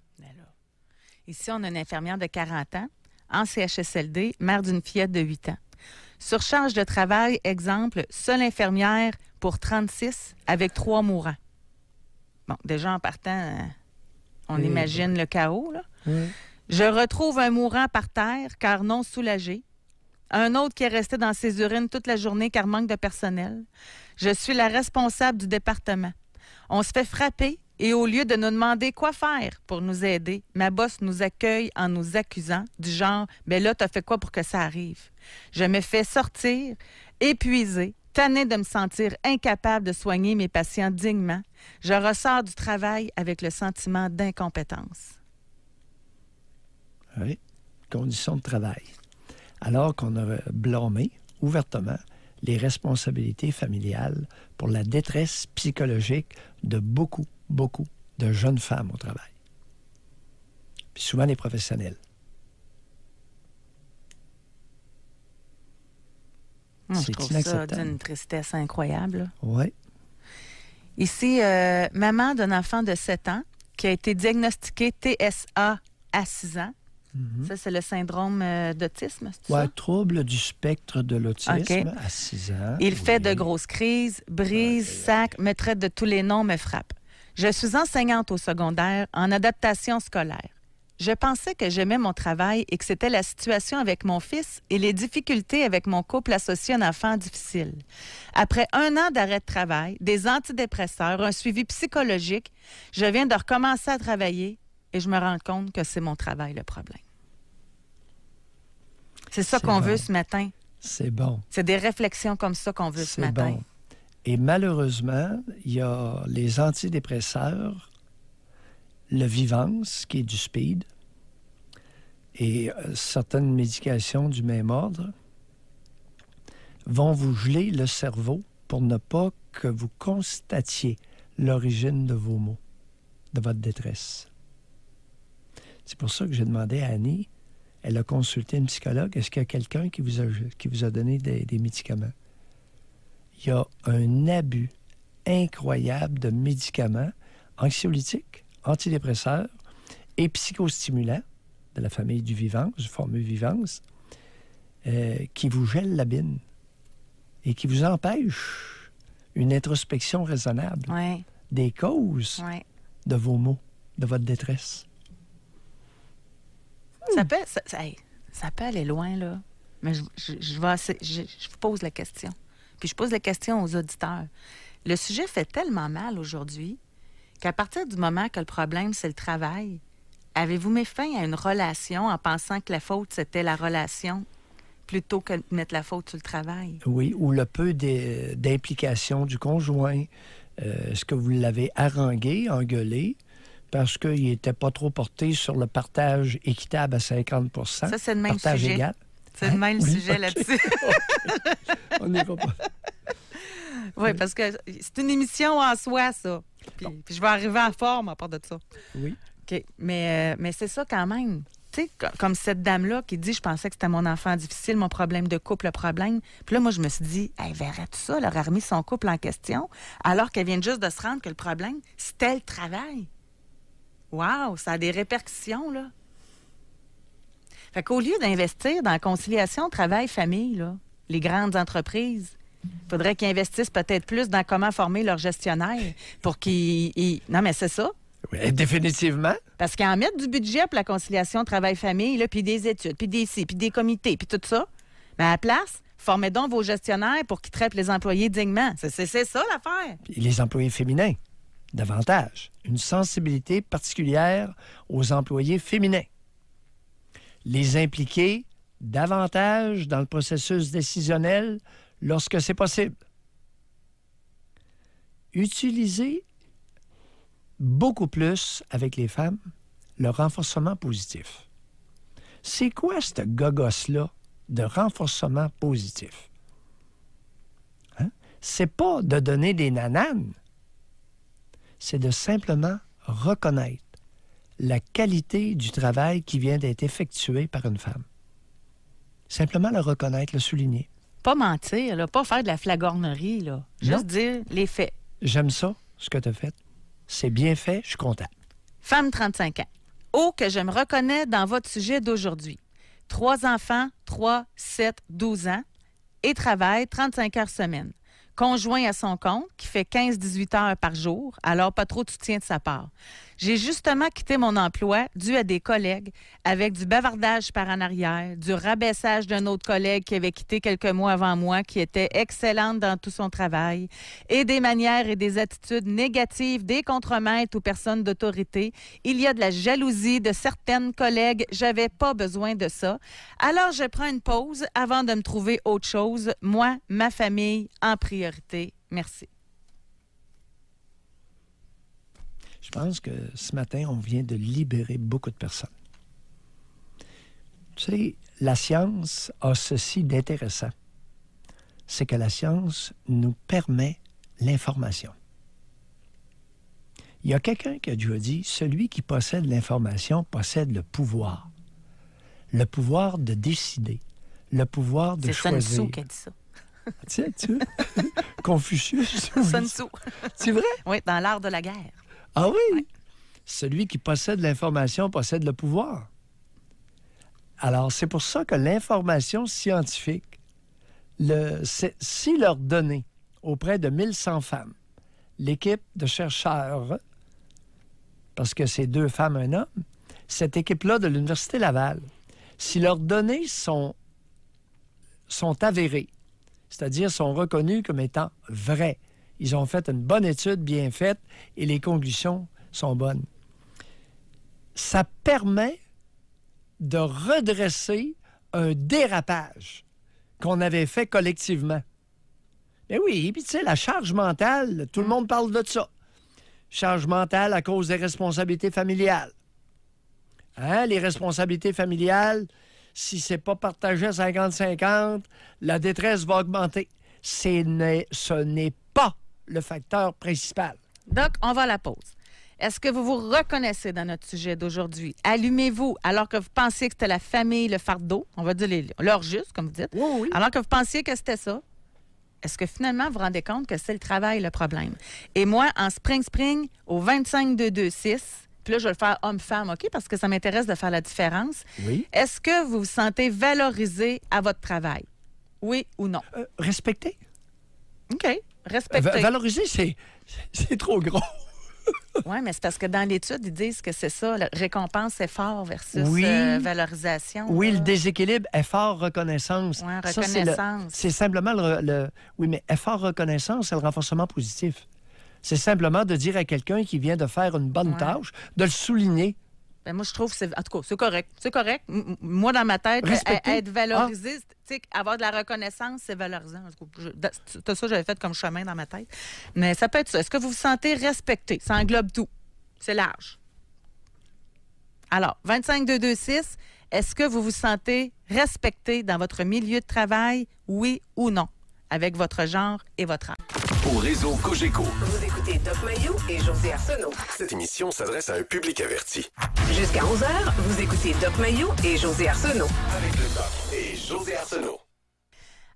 S2: ici, on a une infirmière de 40 ans, en CHSLD, mère d'une fillette de 8 ans. Surcharge de travail, exemple, seule infirmière, pour 36 avec trois mourants. Bon, déjà en partant, euh, on mm. imagine le chaos. Là. Mm. Je retrouve un mourant par terre car non soulagé. Un autre qui est resté dans ses urines toute la journée car manque de personnel. Je suis la responsable du département. On se fait frapper et au lieu de nous demander quoi faire pour nous aider, ma boss nous accueille en nous accusant du genre, mais ben là, t'as fait quoi pour que ça arrive? Je me fais sortir, épuisée, tannée de me sentir incapable de soigner mes patients dignement. Je ressors du travail avec le sentiment d'incompétence.
S3: Oui, conditions de travail. Alors qu'on a blâmé ouvertement les responsabilités familiales pour la détresse psychologique de beaucoup, beaucoup de jeunes femmes au travail. souvent les professionnels. Je trouve Ça d'une
S2: tristesse incroyable. Oui. Ici, euh, maman d'un enfant de 7 ans qui a été diagnostiqué TSA à 6 ans. Mhm. Ça, c'est le syndrome euh, d'autisme,
S3: c'est ça? trouble du spectre de l'autisme à 6 ans. Il
S2: fait de grosses crises, brise, sac, me traite de tous les noms, me frappe. Je suis enseignante au secondaire en adaptation scolaire. Je pensais que j'aimais mon travail et que c'était la situation avec mon fils et les difficultés avec mon couple associé à un enfant difficile. Après un an d'arrêt de travail, des antidépresseurs, un suivi psychologique, je viens de recommencer à travailler et je me rends compte que c'est mon travail le problème. C'est ça qu'on veut ce matin. C'est bon. C'est des réflexions comme ça qu'on veut ce matin. Bon.
S3: Et malheureusement, il y a les antidépresseurs le Vivance, qui est du speed, et euh, certaines médications du même ordre vont vous geler le cerveau pour ne pas que vous constatiez l'origine de vos maux, de votre détresse. C'est pour ça que j'ai demandé à Annie, elle a consulté une psychologue, est-ce qu'il y a quelqu'un qui, vous a, qui vous a donné des, des médicaments? Il y a un abus incroyable de médicaments anxiolytiques antidépresseurs et psychostimulants de la famille du Vivance, formule euh, Vivance, qui vous gèlent la bine et qui vous empêchent une introspection raisonnable des causes de vos maux, de votre détresse.
S2: Hmm. Ça peut, ça, aller loin, là. Mais je, je, je, vous pose la question. Puis je pose la question aux auditeurs. Le sujet fait tellement mal aujourd'hui qu'à partir du moment que le problème, c'est le travail, avez-vous mis fin à une relation en pensant que la faute, c'était la relation plutôt que de mettre la faute sur le travail?
S3: Oui, ou le peu d'implication du conjoint. Euh, est-ce que vous l'avez harangué, engueulé? parce qu'il n'était pas trop porté sur le partage équitable à 50 Ça, c'est le même partage sujet. égal.
S2: C'est le hein? même sujet là-dessus. *laughs* On n'y pas. Oui, parce que c'est une émission en soi, ça. Puis, je vais arriver en forme à part de ça. Oui. OK. Mais, euh, mais c'est ça quand même. Tu sais, comme cette dame-là qui dit Je pensais que c'était mon enfant difficile, mon problème de couple, le problème. Puis là, moi, je me suis dit Elle verrait tout ça, leur aurait remis son couple en question, alors qu'elle vient juste de se rendre que le problème, c'était le travail. waouh ça a des répercussions, là. Fait qu'au lieu d'investir dans la conciliation travail-famille, là, les grandes entreprises, il faudrait qu'ils investissent peut-être plus dans comment former leurs gestionnaires pour qu'ils. Non, mais c'est ça.
S3: Oui, définitivement.
S2: Parce en mettre du budget pour la conciliation travail-famille, puis des études, puis des puis des comités, puis tout ça, mais à la place, formez donc vos gestionnaires pour qu'ils traitent les employés dignement. C'est ça l'affaire.
S3: Les employés féminins, davantage. Une sensibilité particulière aux employés féminins. Les impliquer davantage dans le processus décisionnel, lorsque c'est possible. Utilisez beaucoup plus avec les femmes le renforcement positif. C'est quoi ce gogos-là de renforcement positif? Hein? C'est pas de donner des nananes, c'est de simplement reconnaître la qualité du travail qui vient d'être effectué par une femme. Simplement le reconnaître, le souligner
S2: pas mentir, là, pas faire de la flagornerie, là. Juste dire les faits.
S3: J'aime ça, ce que tu as fait. C'est bien fait, je suis content.
S2: Femme 35 ans. Oh, que je me reconnais dans votre sujet d'aujourd'hui. Trois enfants, 3, 7, 12 ans, et travaille 35 heures semaine. Conjoint à son compte, qui fait 15-18 heures par jour, alors pas trop de soutien de sa part. J'ai justement quitté mon emploi dû à des collègues avec du bavardage par en arrière, du rabaissage d'un autre collègue qui avait quitté quelques mois avant moi, qui était excellente dans tout son travail, et des manières et des attitudes négatives des contremaîtres ou personnes d'autorité. Il y a de la jalousie de certaines collègues. J'avais pas besoin de ça. Alors, je prends une pause avant de me trouver autre chose. Moi, ma famille en priorité. Merci.
S3: Je pense que ce matin, on vient de libérer beaucoup de personnes. Tu sais, la science a ceci d'intéressant. C'est que la science nous permet l'information. Il y a quelqu'un qui a dit, celui qui possède l'information possède le pouvoir. Le pouvoir de décider. Le pouvoir de choisir. C'est Sun Tzu qui a dit ça. Ah, tu *laughs* Confucius. Sun
S2: Tzu. C'est vrai? Oui, dans l'art de la guerre.
S3: Ah oui? Celui qui possède l'information possède le pouvoir. Alors, c'est pour ça que l'information scientifique, si leur données auprès de 1100 femmes, l'équipe de chercheurs, parce que c'est deux femmes, un homme, cette équipe-là de l'Université Laval, si leurs données sont, sont avérées, c'est-à-dire sont reconnues comme étant vraies, ils ont fait une bonne étude, bien faite, et les conclusions sont bonnes. Ça permet de redresser un dérapage qu'on avait fait collectivement. Mais ben oui, et puis tu sais, la charge mentale, tout le monde parle de ça. Charge mentale à cause des responsabilités familiales. Hein? Les responsabilités familiales, si c'est pas partagé à 50-50, la détresse va augmenter. Ce n'est pas le facteur
S2: principal. Donc, on va à la pause. Est-ce que vous vous reconnaissez dans notre sujet d'aujourd'hui? Allumez-vous alors que vous pensiez que c'était la famille, le fardeau, on va dire l'heure juste, comme vous dites, alors que vous pensiez que c'était ça. Est-ce que finalement vous vous rendez compte que c'est le travail le problème? Et moi, en Spring Spring, au 25 2 2 6 puis là, je vais le faire homme-femme, OK? Parce que ça m'intéresse de faire la différence. Oui. Est-ce que vous vous sentez valorisé à votre travail? Oui ou non? Euh, respecté. OK. Respecter. valoriser,
S3: c'est, c'est trop gros.
S2: *laughs* oui, mais c'est parce que dans l'étude, ils disent que c'est ça, la récompense, effort versus euh, valorisation. Oui,
S3: le déséquilibre, effort, reconnaissance. Oui, reconnaissance. C'est simplement le, Oui, mais effort, reconnaissance, c'est le renforcement positif. C'est simplement de dire à quelqu'un qui vient de faire une bonne tâche, de le souligner. Ben moi, je
S2: trouve que c'est. En tout cas, c'est correct. C'est correct. moi, dans ma tête, être valorisé, ah avoir de la reconnaissance, c'est valorisant. Tout ça, j'avais fait comme chemin dans ma tête. Mais ça peut être ça. Est-ce que vous vous sentez respecté? Ça englobe tout. C'est large. Alors, 25-2-2-6, 6 est-ce que vous vous sentez respecté dans votre milieu de travail, oui ou non, avec votre genre et votre âge?
S1: au réseau Cogeco. Vous écoutez Doc Mayo et José Arsenault. Cette émission s'adresse à un public averti. Jusqu'à 11h, vous écoutez Doc Mayo et José Arsenault. Avec le Doc et José Arsenault.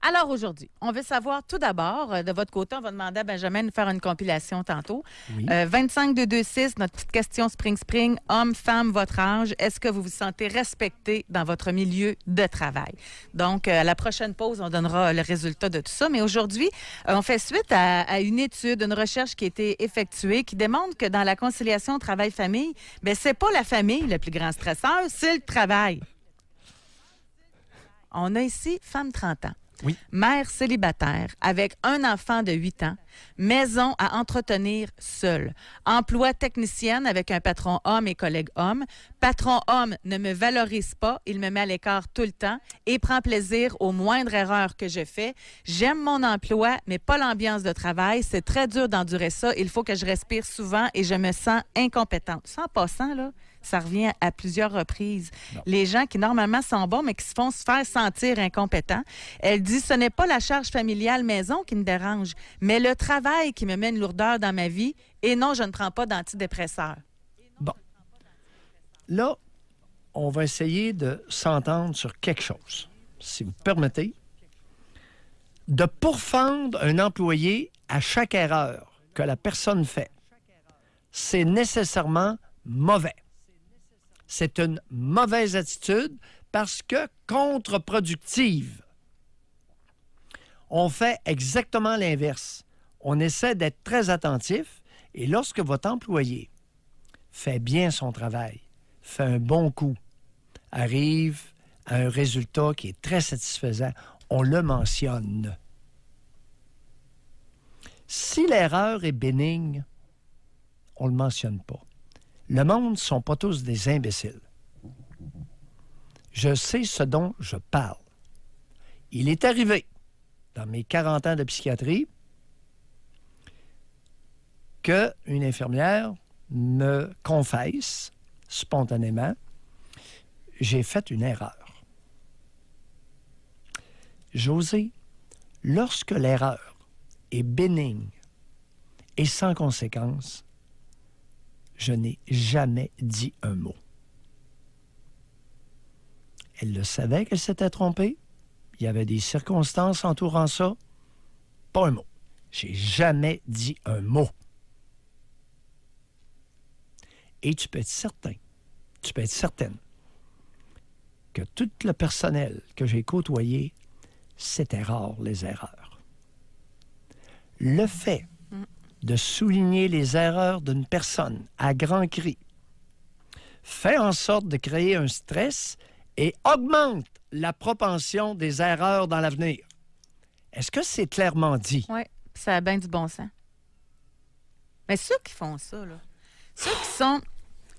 S2: Alors aujourd'hui, on veut savoir tout d'abord, euh, de votre côté, on va demander à Benjamin de faire une compilation tantôt. 25 Euh, 25-226, notre petite question Spring Spring, homme, femme, votre âge, est-ce que vous vous sentez respecté dans votre milieu de travail? Donc, euh, à la prochaine pause, on donnera le résultat de tout ça. Mais aujourd'hui, euh, on fait suite à, une étude, une recherche qui a été effectuée qui démontre que dans la conciliation travail-famille, ben c'est pas la famille le plus grand stresseur, c'est le travail. On a ici femme 30 ans mère célibataire avec un enfant de 8 ans, maison à entretenir seule, emploi technicienne avec un patron homme et collègue homme, patron homme ne me valorise pas, il me met à l'écart tout le temps et prend plaisir aux moindres erreurs que je fais. J'aime mon emploi, mais pas l'ambiance de travail. C'est très dur d'endurer ça. Il faut que je respire souvent et je me sens incompétente. Sans passant, là, ça revient à plusieurs reprises. Les gens qui normalement sont bons, mais qui se font se faire sentir incompétents. Elle dit, ce n'est pas la charge familiale maison qui me dérange, mais le travail qui me met une lourdeur dans ma vie. Et non, je ne prends pas d'antidépresseur. Bon.
S3: Là, on va essayer de s'entendre sur quelque chose, si vous permettez. De pourfendre un employé à chaque erreur que la personne fait, c'est nécessairement mauvais c'est une mauvaise attitude parce que contre-productive. On fait exactement l'inverse. On essaie d'être très attentif et lorsque votre employé fait bien son travail, fait un bon coup, arrive à un résultat qui est très satisfaisant, on le mentionne. Si l'erreur est bénigne, on ne le mentionne pas. Le monde ne sont pas tous des imbéciles. Je sais ce dont je parle. Il est arrivé, dans mes 40 ans de psychiatrie, qu'une infirmière me confesse spontanément J'ai fait une erreur. José, lorsque l'erreur est bénigne et sans conséquence, je n'ai jamais dit un mot. Elle le savait qu'elle s'était trompée. Il y avait des circonstances entourant ça. Pas un mot. J'ai jamais dit un mot. Et tu peux être certain, tu peux être certaine que tout le personnel que j'ai côtoyé, c'était rare les erreurs. Le fait de souligner les erreurs d'une personne à grand cri. fait en sorte de créer un stress et augmente la propension des erreurs dans l'avenir. Est-ce que c'est clairement dit?
S2: Oui, ça a bien du bon sens. Mais ceux qui font ça, là, ceux qui sont.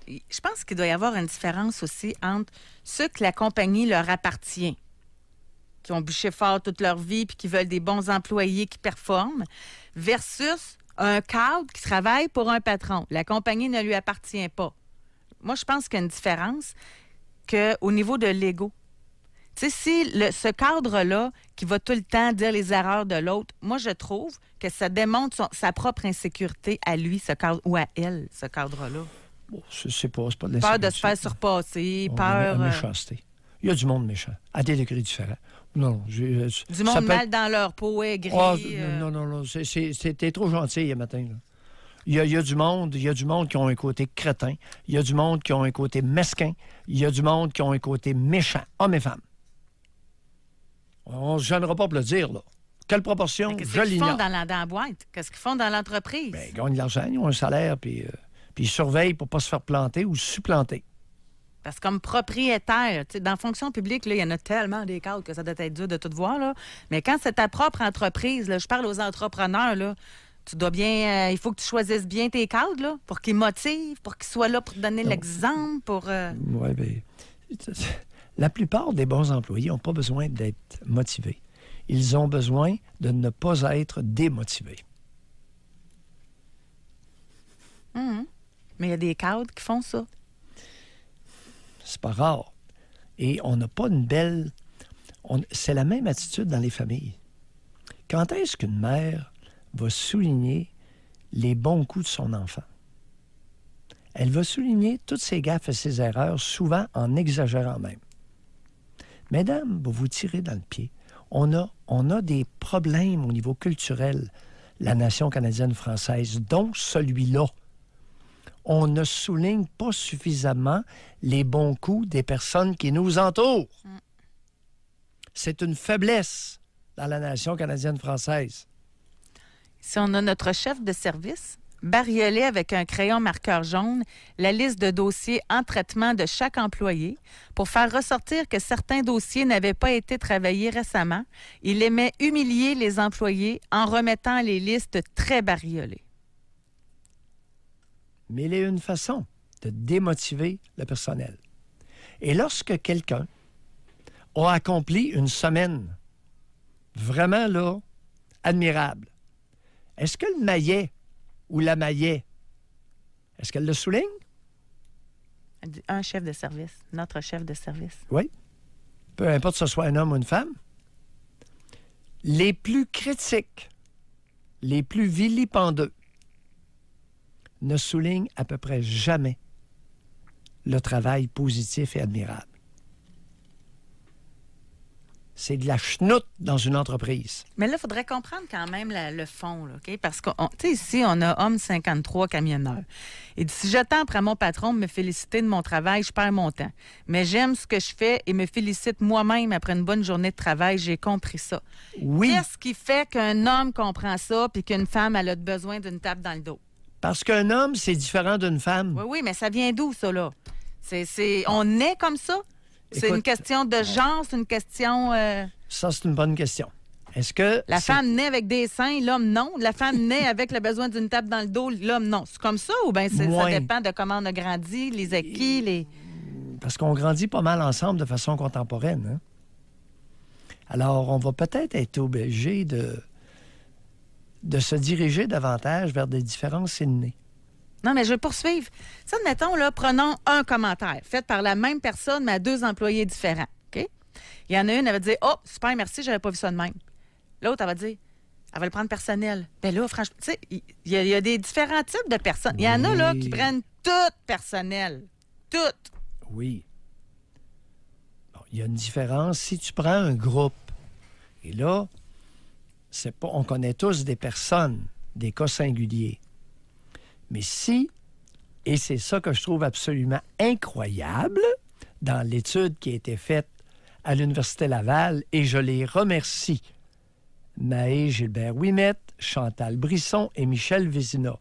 S2: Je pense qu'il doit y avoir une différence aussi entre ceux que la compagnie leur appartient, qui ont bûché fort toute leur vie puis qui veulent des bons employés qui performent, versus un cadre qui travaille pour un patron. La compagnie ne lui appartient pas. Moi, je pense qu'il y a une différence qu'au niveau de l'ego. Tu sais, si ce cadre-là, qui va tout le temps dire les erreurs de l'autre, moi, je trouve que ça démontre sa propre insécurité à lui, ce cadre, ou à elle, ce cadre-là.
S3: Bon, je pas, pas Peur de se faire
S2: surpasser,
S3: peur. Euh, méchanceté il y a du monde méchant, à des degrés différents. Non, euh, du monde mal dans leur peau, ouais, gris. Ah, euh. non, non, non, c'était trop gentil hier matin. Il y, a, il du monde, il y a du monde qui ont un côté crétin, il y a du monde qui ont un côté mesquin, il y a du monde qui ont un côté méchant, hommes et femmes. On ne se gênera pas pour le dire, là. Quelle proportion, qu je Qu'est-ce qu'ils font dans
S2: la, boîte? Qu'est-ce qu'ils font dans l'entreprise? Ben, ils
S3: gagnent de l'argent, ils ont un salaire, puis, euh, puis ils surveillent pour ne pas se faire planter ou supplanter.
S2: Parce que comme propriétaire, dans la fonction publique, il y en a tellement des cadres que ça doit être dur de tout voir. Là. Mais quand c'est ta propre entreprise, je parle aux entrepreneurs, là, tu dois bien, euh, il faut que tu choisisses bien tes cadres pour qu'ils motivent, pour qu'ils soient là pour donner l'exemple. Pour, euh,
S3: ben, La plupart des bons employés n'ont pas besoin d'être motivés. Ils ont besoin de ne pas être démotivés.
S2: Hum, hum. Mais il y a des
S3: cadres qui font ça. C'est pas rare. Et on n'a pas une belle. C'est la même attitude dans les familles. Quand est-ce qu'une mère va souligner les bons coups de son enfant? Elle va souligner toutes ses gaffes et ses erreurs, souvent en exagérant même. Mesdames, vous vous tirez dans le pied. On a, on a des problèmes au niveau culturel, la nation canadienne-française, dont celui-là on ne souligne pas suffisamment les bons coups des personnes qui nous entourent. Mm. C'est une faiblesse dans la nation canadienne-française. Si on a notre chef de service,
S2: bariolé avec un crayon marqueur jaune la liste de dossiers en traitement de chaque employé pour faire ressortir que certains dossiers n'avaient pas été travaillés récemment. Il aimait humilier les employés en remettant les listes très bariolées
S3: mais il est une façon de démotiver le personnel. Et lorsque quelqu'un a accompli une semaine vraiment là, admirable, est-ce que le maillet ou la maillet, est-ce qu'elle le souligne? Un chef de service,
S2: notre chef de service.
S3: Oui. Peu importe que ce soit un homme ou une femme. Les plus critiques, les plus vilipendeux, ne souligne à peu près jamais le travail positif et admirable. C'est de la chenoute dans une entreprise.
S2: Mais là, il faudrait comprendre quand même le fond, OK? Parce que, tu sais, ici, on a homme 53 camionneur. Il dit, si j'attends après mon patron me féliciter de mon travail, je perds mon temps. Mais j'aime ce que je fais et me félicite moi-même après une bonne journée de travail. J'ai compris ça. Oui. Qu'est-ce qui fait qu'un homme comprend ça puis qu'une femme, elle a besoin d'une tape dans le dos?
S3: Parce qu'un homme, c'est différent d'une femme.
S2: Oui, oui, mais ça vient d'où, ça, là? C'est, c'est... On naît comme ça? C'est une question de genre, c'est une question... Euh,
S3: ça, c'est une bonne question. Est-ce que. La femme
S2: naît avec des seins, l'homme non. La femme naît *laughs* avec le besoin d'une table dans le dos, l'homme non. C'est comme ça ou bien ça dépend de comment on a grandi, les acquis, les.
S3: Parce qu'on grandit pas mal ensemble de façon contemporaine. Hein? Alors, on va peut-être être obligé de de se diriger davantage vers des différences innées.
S2: Non, mais je vais poursuivre. Ça, admettons, là, prenons un commentaire fait par la même personne, mais à deux employés différents. OK? Il y en a une, elle va dire Oh, super, merci, j'avais pas vu ça de même. L'autre, elle va dire elle va le prendre personnel. Ben là, franchement, tu sais, il y, a des différents types de personnes. Il y en a, là, qui prennent tout personnel. Tout.
S3: Oui. Il y a une différence si tu prends un groupe. Et là, on connaît tous des personnes, des cas singuliers. Mais si, et c'est ça que je trouve absolument incroyable dans l'étude qui a été faite à l'Université Laval, et je les remercie, Maë Gilbert Wimet, Chantal Brisson et Michel Vézina.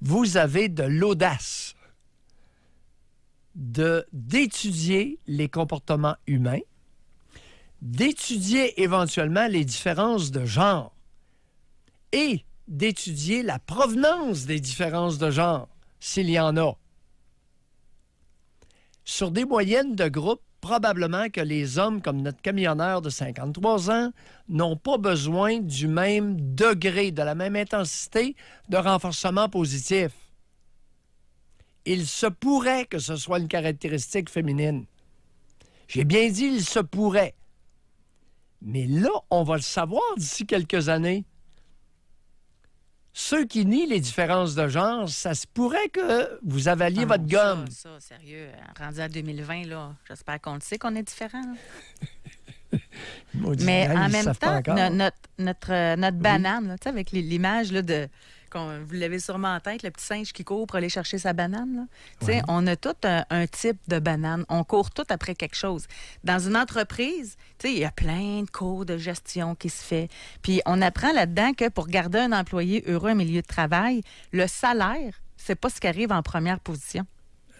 S3: Vous avez de l'audace d'étudier les comportements humains d'étudier éventuellement les différences de genre et d'étudier la provenance des différences de genre, s'il y en a. Sur des moyennes de groupe, probablement que les hommes comme notre camionneur de 53 ans n'ont pas besoin du même degré, de la même intensité de renforcement positif. Il se pourrait que ce soit une caractéristique féminine. J'ai bien dit il se pourrait. Mais là, on va le savoir d'ici quelques années. Ceux qui nient les différences de genre, ça se pourrait que vous avaliez ah, votre gomme. Ça,
S2: sérieux. Hein.
S3: Rendu à 2020,
S2: là, j'espère qu'on le sait qu'on est différent.
S3: *laughs* Mais en même temps, notre,
S2: notre, euh, notre, banane, avec l'image de vous l'avez sûrement en tête, le petit singe qui court pour aller chercher sa banane. On a tout un, type de banane. On court tout après quelque chose. Dans une entreprise, il y a plein de cours de gestion qui se fait. Puis on apprend là-dedans que pour garder un employé heureux au milieu de travail, le salaire, c'est pas ce qui arrive en première position.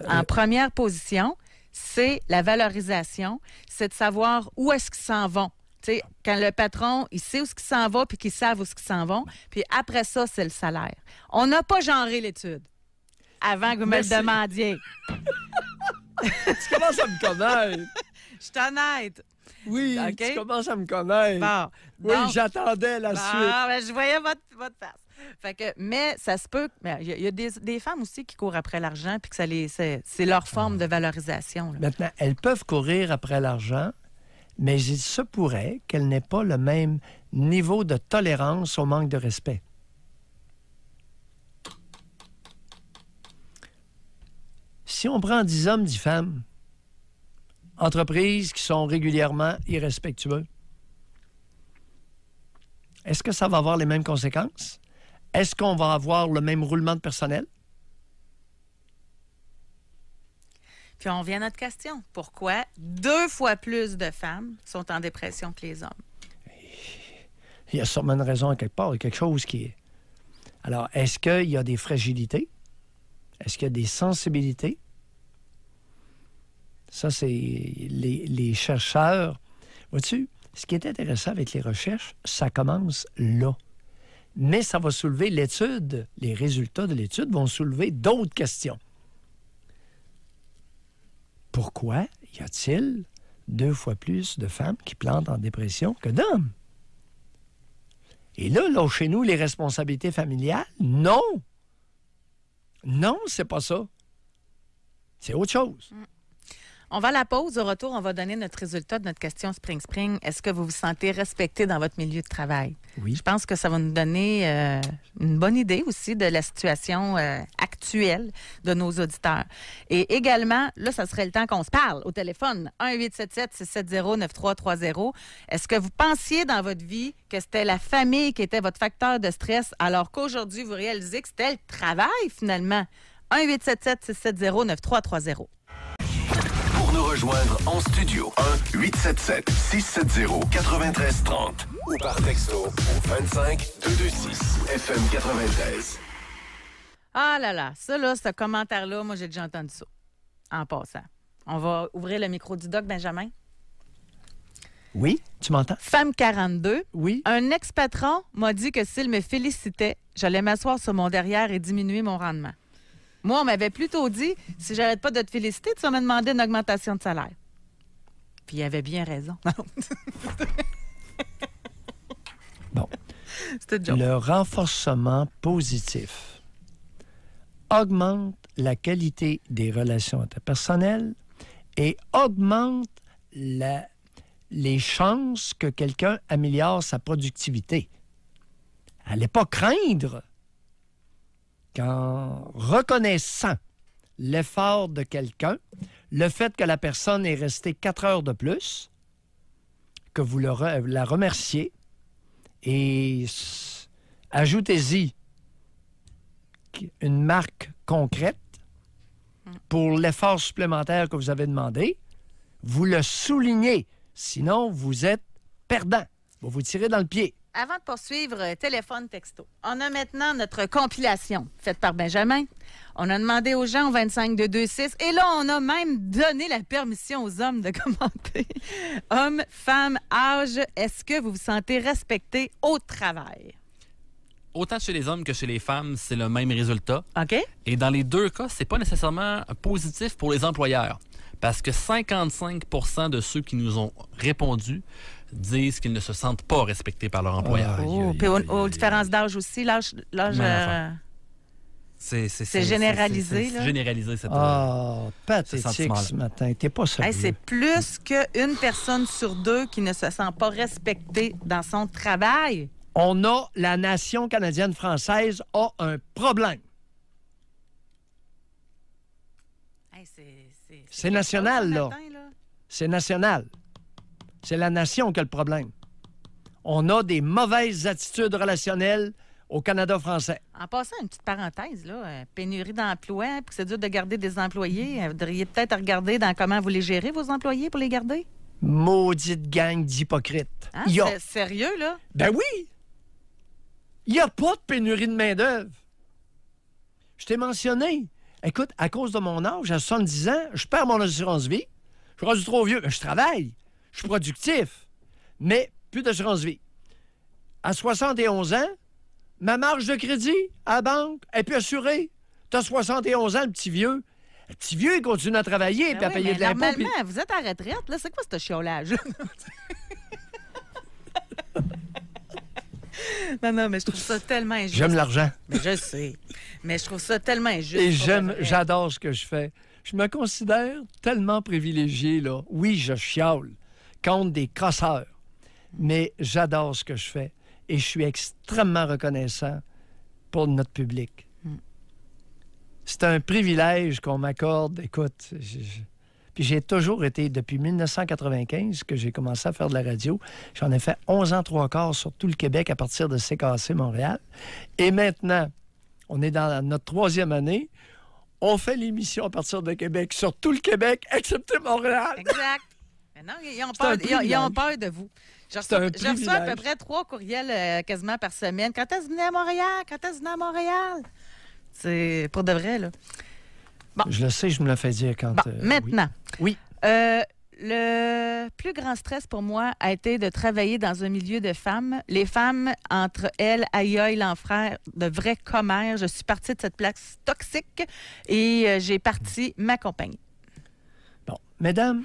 S2: Euh, en première position, c'est la valorisation, c'est de savoir où est-ce qu'ils s'en vont tu sais, quand le patron, il sait où ce qui s'en va, puis qu'ils savent où ce qu'ils s'en vont. Puis après ça, c'est le salaire. On n'a pas genré l'étude avant que vous me le demandiez.
S3: *laughs* tu commences à me connaître. *laughs* Je suis honnête. Oui, tu commences à me connaître. oui, j'attendais la suite. Ben,
S2: je voyais votre, votre face. Fait que, mais ça se peut. Il y, a des, des, femmes aussi qui courent après l'argent, puis que ça les, c'est, leur forme ah. de valorisation.
S3: Maintenant, elles peuvent courir après l'argent, mais il se pourrait qu'elle n'ait pas le même niveau de tolérance au manque de respect. Si on prend dix hommes, dix femmes, entreprises qui sont régulièrement irrespectueux, est-ce que ça va avoir les mêmes conséquences? Est-ce qu'on va avoir le même roulement de personnel?
S2: Puis on vient à notre question. Pourquoi deux fois plus de femmes sont en dépression que les hommes?
S3: Il y a sûrement une raison à quelque part. Il y a quelque chose qui est. Alors, est-ce qu'il y a des fragilités? Est-ce qu'il y a des sensibilités? Ça, c'est les, les chercheurs. Vois-tu, ce qui est intéressant avec les recherches, ça commence là. Mais ça va soulever l'étude, les résultats de l'étude vont soulever d'autres questions. Pourquoi y a-t-il deux fois plus de femmes qui plantent en dépression que d'hommes? Et là, là, chez nous, les responsabilités familiales, non. Non, c'est pas ça. C'est autre chose. Mm.
S2: On va à la pause. Au retour, on va donner notre résultat de notre question Spring Spring. Est-ce que vous vous sentez respecté dans votre milieu de travail? Oui. Je pense que ça va nous donner euh, une bonne idée aussi de la situation euh, actuelle de nos auditeurs. Et également, là, ça serait le temps qu'on se parle au téléphone. 1-877-670-9330. Est-ce que vous pensiez dans votre vie que c'était la famille qui était votre facteur de stress alors qu'aujourd'hui, vous réalisez que c'était le travail finalement? 1-877-670-9330
S1: nous rejoindre en studio 1 877 670 9330 ou
S2: par texto au 25 226 FM 93. Ah là là, ça là, ce commentaire-là, moi j'ai déjà entendu ça. En passant. On va ouvrir le micro du doc, Benjamin.
S3: Oui, tu m'entends? Femme
S2: 42. Oui. Un ex-patron m'a dit que s'il me félicitait, j'allais m'asseoir sur mon derrière et diminuer mon rendement. Moi, on m'avait plutôt dit, si j'arrête pas de te féliciter, tu vas me une augmentation de salaire. Puis il avait bien raison. *laughs*
S3: bon. Le renforcement positif augmente la qualité des relations interpersonnelles et augmente les chances que quelqu'un améliore sa productivité. Allez pas craindre qu'en reconnaissant l'effort de quelqu'un, le fait que la personne est restée quatre heures de plus, que vous la remerciez et ajoutez-y une marque concrète pour l'effort supplémentaire que vous avez demandé. Vous le soulignez, sinon vous êtes perdant. Vous vous tirez dans le pied.
S2: Avant de poursuivre, euh, téléphone, texto. On a maintenant notre compilation faite par Benjamin. On a demandé aux gens au 25 de 6 et là, on a même donné la permission aux hommes de *laughs* commenter. Hommes, femmes, âge, est-ce que vous vous sentez respecté au travail? Autant chez les hommes que chez les femmes, c'est le même résultat. OK. Et dans les deux cas, c'est pas nécessairement positif pour les employeurs parce que 55 de ceux qui nous ont répondu disent qu'ils ne se sentent pas respectés par leur employeur. Oh, aux, différences d'âge aussi, l'âge. Euh,
S3: c'est généralisé. C'est généralisé, cette Oh, ce, ce matin. c'est
S2: plus qu'une personne sur deux qui ne se sent pas respectée dans son
S3: travail. On a, la nation canadienne-française a un problème. c'est national, là. C'est national. C'est la nation qui a le problème. On a des mauvaises attitudes relationnelles au Canada français.
S2: En passant, une petite parenthèse, euh, pénurie d'emplois, puis c'est dur de garder des employés. Euh, vous devriez peut-être regarder dans comment vous les gérez, vos employés, pour les garder.
S3: Maudite gang d'hypocrites. Ah, Sérieux, là? Ben oui! Il n'y a pas de pénurie de main-d'œuvre. Je t'ai mentionné. Écoute, à cause de mon âge, à 70 ans, je perds mon assurance vie. Je suis trop vieux. je travaille. Je suis productif, mais plus d'assurance vie. À 71 ans, ma marge de crédit à la banque est plus assurée. T'as 71 ans, le petit vieux. Le petit vieux, il continue à travailler et ben à payer de l'impôt. Normalement,
S2: vous êtes à retraite, là. C'est quoi ce chiolage? *laughs* non, non, mais je trouve ça tellement injuste. J'aime l'argent. je sais. Mais je trouve ça tellement injuste. Et j'aime,
S3: j'adore ce que je fais. Je me considère tellement privilégié, là. Oui, je chiale contre des crosseurs. Mais j'adore ce que je fais et je suis extrêmement reconnaissant pour notre public. Hmm. C'est un privilège qu'on m'accorde. Écoute, puis j'ai toujours été, depuis 1995 que j'ai commencé à faire de la radio, j'en ai fait 11 ans, trois quarts sur tout le Québec à partir de CKC Montréal. Et maintenant, on est dans notre troisième année. On fait l'émission à partir de Québec, sur tout le Québec, excepté Montréal. Exact.
S2: Ben non, ils ont, peur, de vous. Je reçois, à peu près trois courriels euh, quasiment par semaine. Quand est-ce que vous venez à Montréal? Quand est-ce que vous venez à Montréal? C'est pour de vrai, là.
S3: Je le sais, je me le fais dire quand. Euh, maintenant.
S2: Oui. Euh, le plus grand stress pour moi a été de travailler dans un milieu de femmes. Les femmes, entre elles, aïe, aïe l'enfer, de vrais commères. Je suis partie de cette place toxique et j'ai parti ma
S3: Bon, mesdames,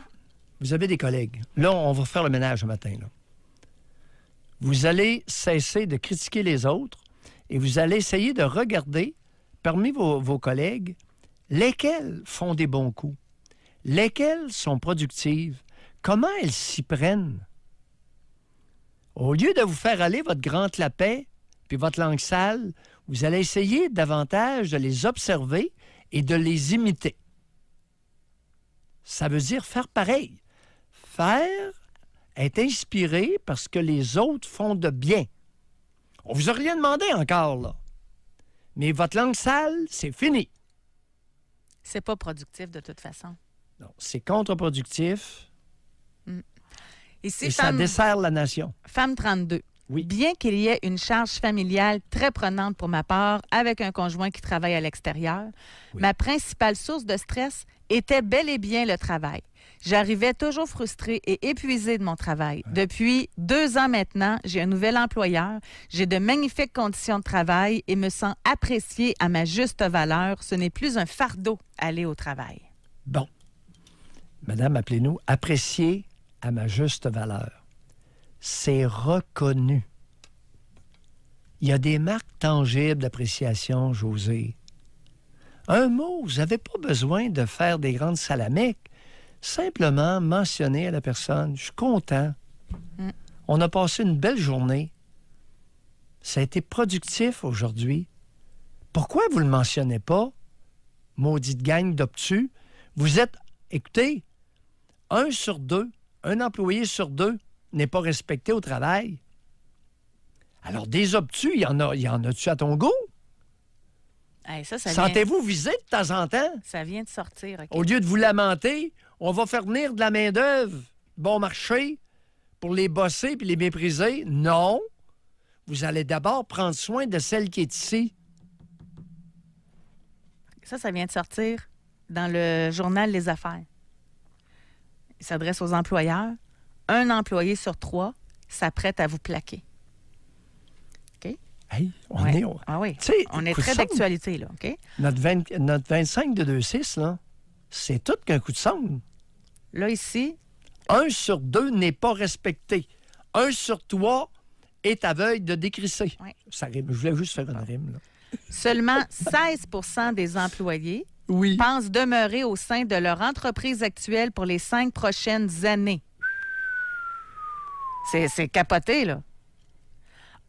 S3: vous avez des collègues. Là, on va faire le ménage ce matin. Vous allez cesser de critiquer les autres et vous allez essayer de regarder parmi vos, collègues lesquels font des bons coups, lesquels sont productives, comment elles s'y prennent. Au lieu de vous faire aller votre grand paix puis votre langue sale, vous allez essayer davantage de les observer et de les imiter. Ça veut dire faire pareil faire est inspiré parce que les autres font de bien. On vous a rien demandé encore, là. Mais votre langue sale, c'est fini.
S2: C'est pas productif de toute façon.
S3: Non, c'est contre-productif.
S2: Mm. Et, ça dessert la nation. Femme 32. Bien qu'il y ait une charge familiale très prenante pour ma part, avec un conjoint qui travaille à l'extérieur, ma principale source de stress était bel et bien le travail. J'arrivais toujours frustrée et épuisée de mon travail. Ah. Depuis deux ans maintenant, j'ai un nouvel employeur, j'ai de magnifiques conditions de travail et me sens appréciée à ma juste valeur. Ce n'est plus un fardeau aller au travail. Bon.
S3: Madame, appelez-nous appréciée à ma juste valeur c'est reconnu. Il y a des marques tangibles d'appréciation, José. Un mot, vous n'avez pas besoin de faire des grandes salamèques. Simplement mentionner à la personne, je suis content. Mm. On a passé une belle journée. Ça a été productif aujourd'hui. Pourquoi vous ne le mentionnez pas? Maudite gang d'obtus. Vous êtes, écoutez, un sur deux, un employé sur deux n'est pas respecté au travail. Alors, des obtus, il y en a, il y en a-tu à ton goût?
S2: ça Sentez-vous vient...
S3: de temps en temps?
S2: Ça vient de sortir.
S3: Au lieu de vous lamenter, on va faire venir de la main-d'œuvre bon marché pour les bosser puis les mépriser. Non. Vous allez d'abord prendre soin de celle qui est ici.
S2: Ça, ça vient de sortir dans le journal Les Affaires. Il s'adresse aux employeurs un employé sur trois s'apprête à vous plaquer. OK?
S3: Hey, on est... Ah oui, on est très d'actualité, là, OK? Notre, notre 25 de 2,6, là, c'est tout qu'un coup de sang. Là, ici... Un sur deux n'est pas respecté. Un sur trois est à de décrisser. Ça rime. Je voulais juste faire une rime, là. Seulement 16
S2: des employés pensent demeurer au sein de leur entreprise actuelle pour les cinq prochaines années. C'est capoté, là.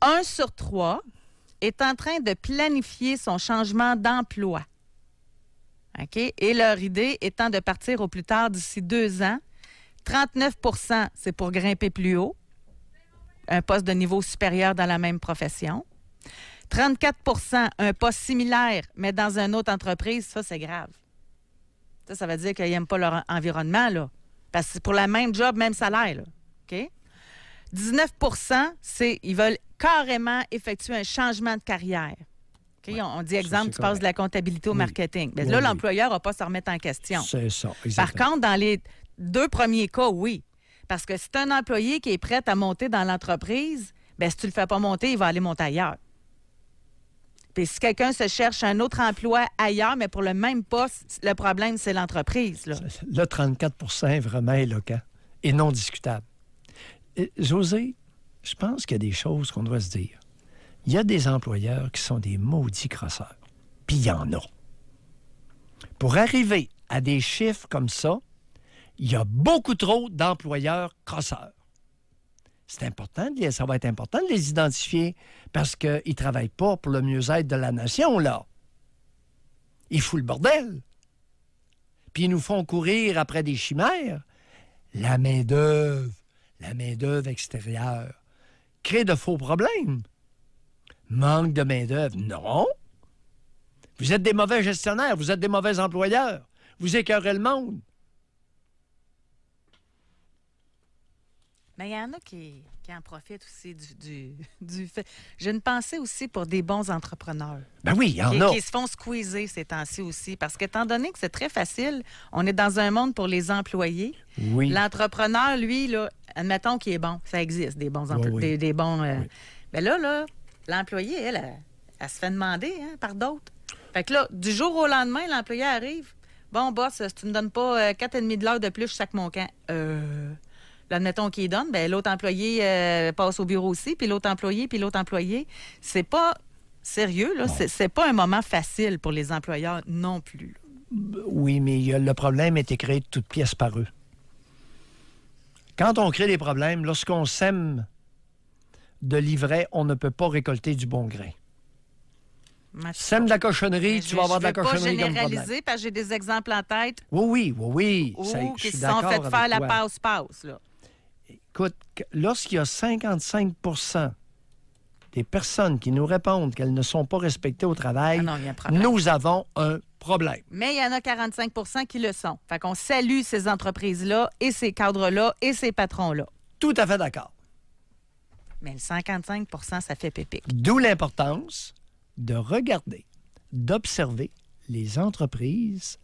S2: Un sur trois est en train de planifier son changement d'emploi. OK? Et leur idée étant de partir au plus tard d'ici deux ans. 39 c'est pour grimper plus haut, un poste de niveau supérieur dans la même profession. 34 un poste similaire, mais dans une autre entreprise, ça, c'est grave. Ça, ça veut dire qu'ils n'aiment pas leur environnement, là. Parce que c'est pour la même job, même salaire, là. OK? 19 c'est ils veulent carrément effectuer un changement de carrière. on, dit, exemple, tu passes de la comptabilité au marketing. Ben, là, l'employeur va pas à se remettre en question. C'est
S3: ça. Par contre,
S2: dans les deux premiers cas, oui. Parce que si tu un employé qui est prêt à monter dans l'entreprise, ben, si tu ne le fais pas monter, il va aller monter ailleurs. Puis si quelqu'un se cherche un autre emploi ailleurs, mais pour le même poste, le problème, c'est l'entreprise. Là.
S3: 34 est vraiment éloquent et non discutable. José, je pense qu'il y a des choses qu'on doit se dire. Il y a des employeurs qui sont des maudits crosseurs. Puis il y en a. Pour arriver à des chiffres comme ça, il y a beaucoup trop d'employeurs crosseurs. C'est important, de les, ça va être important de les identifier parce qu'ils ne travaillent pas pour le mieux-être de la nation, là. Ils foutent le bordel. Puis ils nous font courir après des chimères. La main-d'œuvre la main-d'œuvre extérieure, crée de faux problèmes. Manque de main-d'œuvre, non. Vous êtes des mauvais gestionnaires, vous êtes des mauvais employeurs, vous écœurez le monde.
S2: Mais il y en a qui qui en profitent aussi *laughs* du, fait. J'ai une pensée aussi pour des bons entrepreneurs. Ben oui, il y en qui, a. Qui se font squeezer ces temps-ci aussi. Parce que qu'étant donné que c'est très facile, on est dans un monde pour les employés. Oui. L'entrepreneur, lui, là, admettons qu'il est bon. Ça existe, des bons employés. des, bons. Euh, là, là, l'employé, elle, elle, se fait demander hein, par d'autres. Fait que là, du jour au lendemain, l'employé arrive. Bon, boss, tu ne me donnes pas 4,5 euh, de l'heure de plus, chaque mon camp. Euh admettons qu'il donne, ben, l'autre employé euh, passe au bureau aussi, puis l'autre employé, puis l'autre employé. C'est pas sérieux, là. C'est pas un moment facile pour les employeurs
S3: non plus. Oui, mais le problème est créé de toutes pièces par eux. Quand on crée des problèmes, lorsqu'on sème de l'ivraie, on ne peut pas récolter du bon grain. Sème de la cochonnerie, tu vas avoir de la cochonnerie Je ne pas généraliser
S2: parce que j'ai des exemples en tête.
S3: Oui, oui, oui, oui. Ou qui se sont fait faire la
S2: passe-passe.
S3: Écoute, lorsqu'il y a 55 des personnes qui nous répondent qu'elles ne sont pas respectées au travail, ah nous avons un problème.
S2: Mais il y en a 45 qui le sont. Fait qu'on salue ces entreprises-là et ces cadres-là et ces patrons-là. Tout à fait d'accord. Mais le 55 ça
S3: fait pépé D'où l'importance de regarder, d'observer les entreprises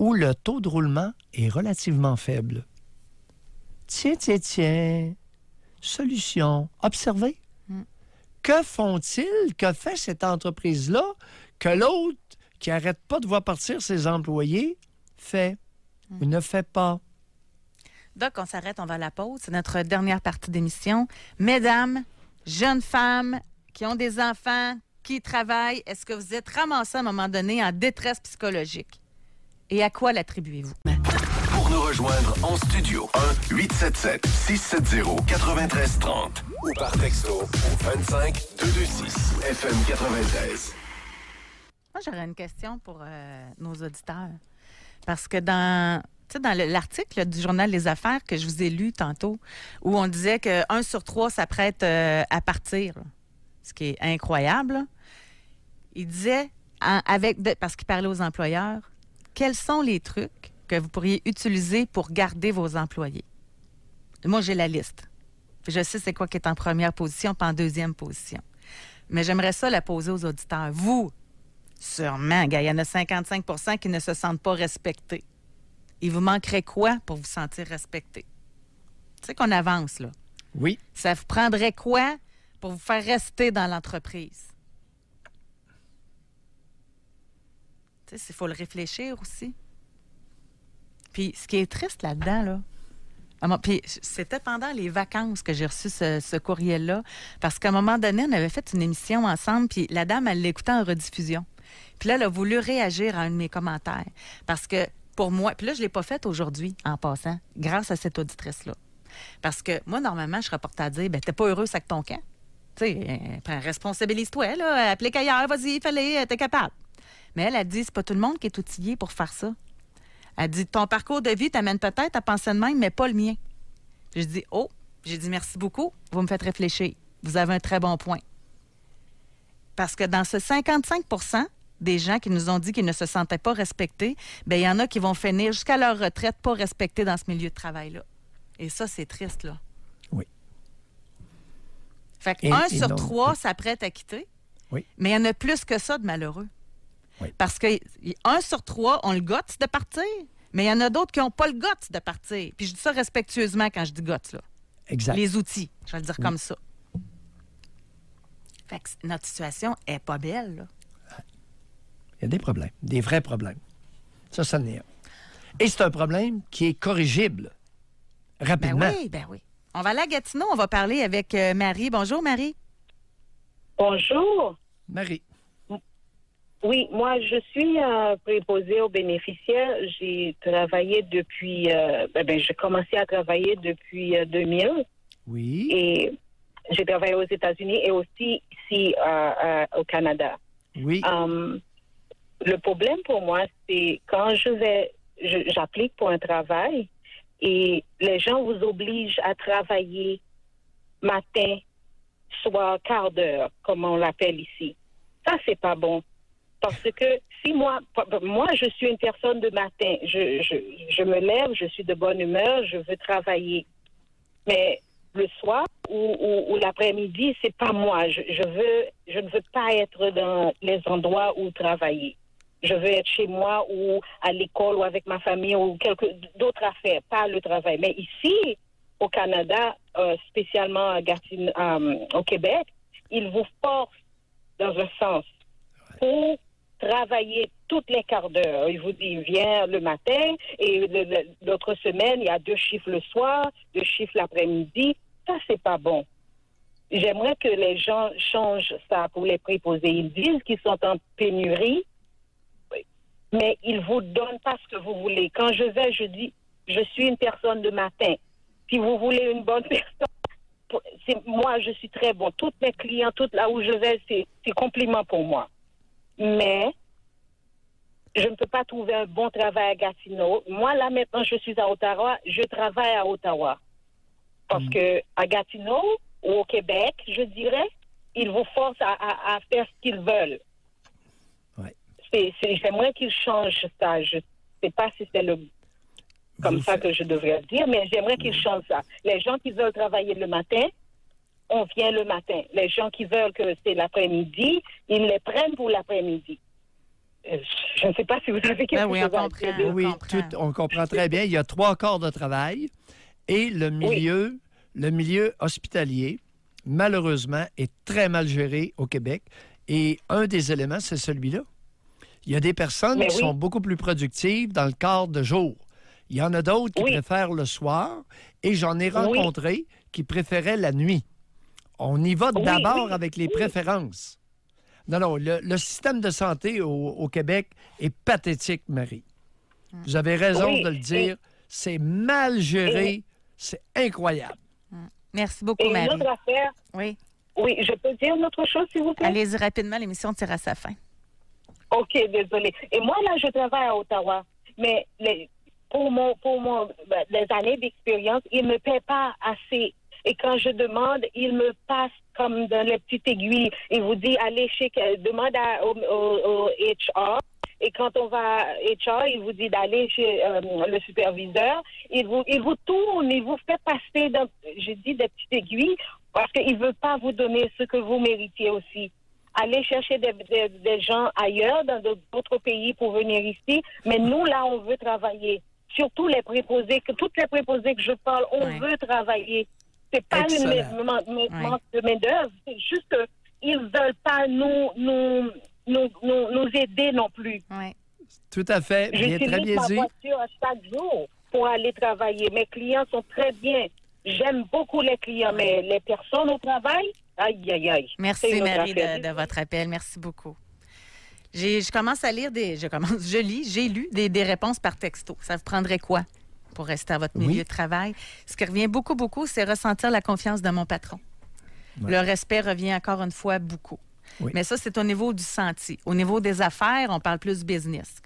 S3: où le taux de roulement est relativement faible tiens, tiens, tiens, solution, observez. Mm. Que font-ils? Que fait cette entreprise-là que l'autre, qui n'arrête pas de voir partir ses employés, fait mm. ou ne fait pas?
S2: Donc, on s'arrête, on va à la pause. C'est notre dernière partie d'émission. Mesdames, jeunes femmes qui ont des enfants, qui travaillent, est-ce que vous êtes ramassées à un moment donné en détresse psychologique? Et à quoi l'attribuez-vous? Ben,
S1: rejoindre en studio 1 877 670 9330 ou par texto
S2: au 25 226 FM 93. Moi, j'aurais une question pour euh, nos auditeurs parce que dans dans l'article du journal Les Affaires que je vous ai lu tantôt, où on disait que 1 sur trois s'apprête euh, à partir, ce qui est incroyable, il disait, avec parce qu'il parlait aux employeurs, quels sont les trucs que vous pourriez utiliser pour garder vos employés? Moi, j'ai la liste. Je sais c'est quoi qui est en première position, pas en deuxième position. Mais j'aimerais ça la poser aux auditeurs. Vous, sûrement, il y en a 55 qui ne se sentent pas respectés. Il vous manquerait quoi pour vous sentir respecté? Tu sais qu'on avance, là. Oui. Ça vous prendrait quoi pour vous faire rester dans l'entreprise? Tu sais, il faut le réfléchir aussi. Puis ce qui est triste là-dedans, là, c'était pendant les vacances que j'ai reçu ce, courriel-là, parce qu'à un moment donné, on avait fait une émission ensemble, puis la dame, elle l'écoutait en rediffusion. Puis là, elle a voulu réagir à un de mes commentaires, parce que pour moi, puis là, je l'ai pas faite aujourd'hui, en passant, grâce à cette auditrice-là. Parce que moi, normalement, je serais portée à dire, ben, t'es pas heureux, ça ton camp. Tu sais, euh, responsabilise-toi, là, applique ailleurs, vas-y, fallait, euh, t'es capable. Mais elle a dit, c'est pas tout le monde qui est outillé pour faire ça. Elle dit Ton parcours de vie t'amène peut-être à penser de même, mais pas le mien. Je dis Oh, j'ai dit merci beaucoup, vous me faites réfléchir. Vous avez un très bon point. Parce que dans ce 55 des gens qui nous ont dit qu'ils ne se sentaient pas respectés, bien, il y en a qui vont finir jusqu'à leur retraite pas respectés dans ce milieu de travail-là. Et ça, c'est triste, là. Oui. Fait un sur trois s'apprête à quitter. Oui. Mais il y en a plus que ça de malheureux. Parce que un sur trois ont le goût de partir, mais il y en a d'autres qui n'ont pas le goût de partir. Puis je dis ça respectueusement quand je dis goût, là.
S3: Exact. Les outils,
S2: je vais le dire comme ça. Fait que notre situation est pas belle, là.
S3: Il y a des problèmes, des vrais problèmes. Ça, ça n'est Et c'est un problème qui est corrigible rapidement. Ben oui,
S5: ben oui.
S2: On va aller à Gatineau, on va parler avec euh, Marie. Bonjour, Marie.
S5: Bonjour. Marie. Oui, moi, je suis euh, préposée aux bénéficiaires. J'ai travaillé depuis, euh, ben, ben, j'ai commencé à travailler depuis 2000. Euh, oui. Et j'ai travaillé aux États-Unis et aussi ici au Canada.
S3: Oui. Hum,
S5: le problème pour moi, c'est quand je vais, j'applique pour un travail et les gens vous obligent à travailler matin, soir, quart d'heure, comme on l'appelle ici. Ça, c'est pas bon parce que si moi, moi, je suis une personne de matin, je, je, je me lève, je suis de bonne humeur, je veux travailler. Mais le soir ou, ou, l'après-midi, c'est pas moi. Je, je, veux, je ne veux pas être dans les endroits où travailler. Je veux être chez moi ou à l'école ou avec ma famille ou quelque d'autres affaires, pas le travail. Mais ici, au Canada, euh, spécialement à euh, au Québec, ils vous forcent dans un sens pour travailler toutes les quarts d'heure. Il vous dit, vient le matin, et l'autre semaine, il y a deux chiffres le soir, deux chiffres l'après-midi. Ça, c'est pas bon. J'aimerais que les gens changent ça pour les préposés. Ils disent qu'ils sont en pénurie, mais ils vous donnent pas ce que vous voulez. Quand je vais, je dis, je suis une personne de matin. Si vous voulez une bonne *laughs* personne, moi, je suis très bon. Toutes mes clients, toutes là où je vais, c'est compliment pour moi mais je ne peux pas trouver un bon travail à Gatineau. Moi, là, maintenant, je suis à Ottawa. Je travaille à Ottawa. Parce qu'à mm. que à Gatineau ou au Québec, je dirais, ils vous forcent à, faire ce qu'ils veulent. Ouais. J'aimerais qu'ils changent ça. Je ne sais pas si c'est le comme ça que je devrais dire, mais j'aimerais qu'ils mm. changent ça. Les gens qui veulent travailler le matin, on vient le matin. Les gens qui veulent que c'est l'après-midi, ils les prennent pour l'après-midi. Euh,
S3: je ne sais pas si vous avez quelque ben chose dire. oui, comprend. on comprend très bien. Il y a trois corps de travail et le milieu, le milieu hospitalier, malheureusement, est très mal géré au Québec. Et un des éléments, c'est celui-là. Il y a des personnes qui sont beaucoup plus productives dans le quart de jour. Il y en a d'autres qui préfèrent le soir et j'en ai rencontré qui préféraient la nuit. On y va d'abord avec les préférences. Non, non, le, système de santé au, Québec est pathétique, Marie. Hein. Vous avez raison de le dire. C'est mal géré. C'est incroyable.
S5: Hein.
S2: Merci beaucoup, Et Marie. Une autre affaire. Oui. Oui, je peux dire une autre chose, s'il vous plaît? Allez-y rapidement, l'émission tire à sa fin.
S5: OK, désolé. Et moi, là, je travaille à Ottawa, mais pour, mon, pour mon, ben, les années d'expérience, il ne me paient pas assez et quand je demande, il me passe comme dans les petites aiguilles. Il vous dit, allez chez, demande à, au, HR. Et quand on va à HR, il vous dit d'aller chez euh, le superviseur. Il vous, il vous tourne, il vous fait passer dans, je dis, des petites aiguilles parce qu'il ne veut pas vous donner ce que vous méritiez aussi. Allez chercher des, des, gens ailleurs, dans d'autres pays pour venir ici. Mais nous, là, on veut travailler surtout les préposés, que toutes les préposées que je parle, on veut travailler. C'est pas une manque de main-d'œuvre, c'est juste qu'ils ne veulent pas nous, nous, nous, nous, aider non plus. Oui.
S3: Tout à fait. Bien, très ma voiture
S5: à chaque jour pour aller travailler. Mes clients sont très bien. J'aime beaucoup les clients, mais les personnes au travail, aïe, aïe, aïe. Merci, Marie, de,
S2: votre appel. Merci beaucoup. Je commence à lire des. Je commence. Je lis, j'ai lu des, des, réponses par texto. Ça vous prendrait quoi? pour rester à votre milieu de travail. Ce qui revient beaucoup, beaucoup, c'est ressentir la confiance de mon patron. Le respect revient encore une fois beaucoup. Mais ça, c'est au niveau du senti. Au niveau des affaires, on parle plus business.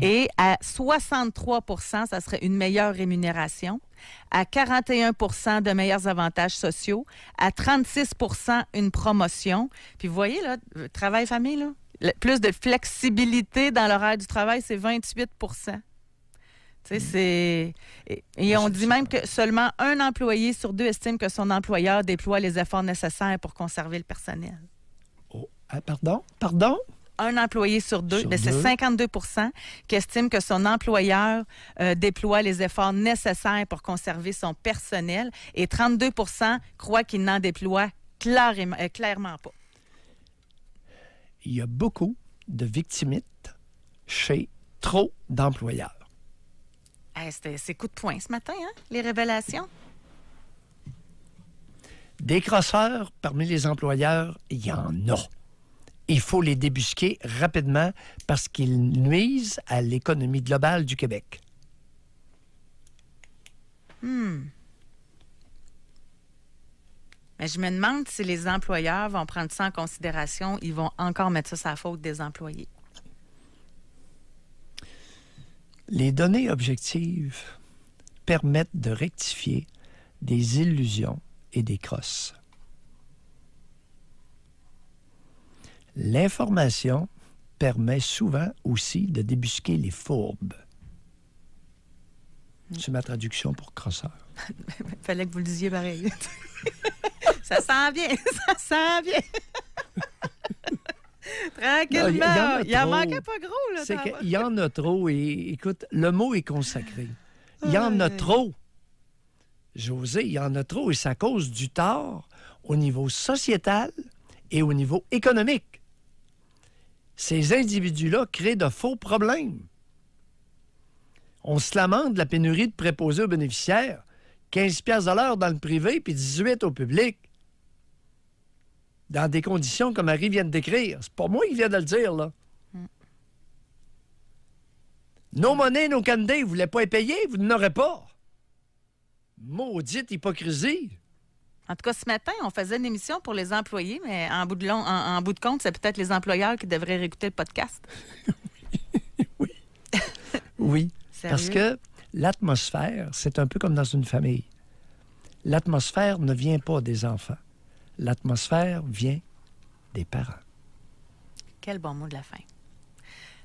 S2: Et à 63 ça serait une meilleure rémunération. À 41 de meilleurs avantages sociaux. À 36 une promotion. Puis vous voyez, là, euh, travail-famille, plus de flexibilité dans l'horaire du travail, c'est 28 et, et ah, on dit même que seulement un employé sur deux estime que son employeur déploie les efforts nécessaires pour conserver le personnel.
S3: Oh, ah, pardon?
S2: Pardon? Un employé sur deux, mais ben, c'est 52 qui estime que son employeur euh, déploie les efforts nécessaires pour conserver son personnel et 32 croient qu'il n'en déploie clairement, euh, clairement pas.
S3: Il y a beaucoup de victimites chez trop d'employeurs
S2: c'est coup de poing ce matin, hein, les révélations.
S3: Des crosseurs parmi les employeurs, il y en a. Il faut les débusquer rapidement parce qu'ils nuisent à l'économie globale du Québec.
S2: Hmm. Mais je me demande si les employeurs vont prendre ça en considération. Ils vont encore mettre ça à faute des employés.
S3: Les données objectives permettent de rectifier des illusions et des crosses. L'information permet souvent aussi de débusquer les fourbes. Mm. C'est ma traduction pour crosseur.
S2: *laughs* Fallait que vous le disiez pareil. *laughs* ça sent bien, *laughs* ça sent bien. Tranquillement. Il il en manquait pas gros, là.
S3: y en a trop. Et écoute, le mot est consacré. Il y en a trop. José, il y en a trop. Et ça cause du tort au niveau sociétal et au niveau économique. Ces individus-là créent de faux problèmes. On se lamente de la pénurie de préposés aux bénéficiaires. 15 pièces à l'heure dans le privé puis 18 au public dans des conditions que Marie vient de décrire. C'est pas moi qui viens de le dire, là. Mm. Nos monnaies, nos candidats, vous ne voulez pas les payer, vous n'aurez pas. Maudite hypocrisie. En tout cas, ce matin, on faisait une émission pour les employés,
S2: mais en bout de, en, bout de compte, c'est peut-être les employeurs qui devraient réécouter le podcast. *laughs*
S3: oui. oui. Parce que l'atmosphère, c'est un peu comme dans une famille. L'atmosphère ne vient pas des enfants l'atmosphère vient des parents.
S2: Quel bon mot de la fin.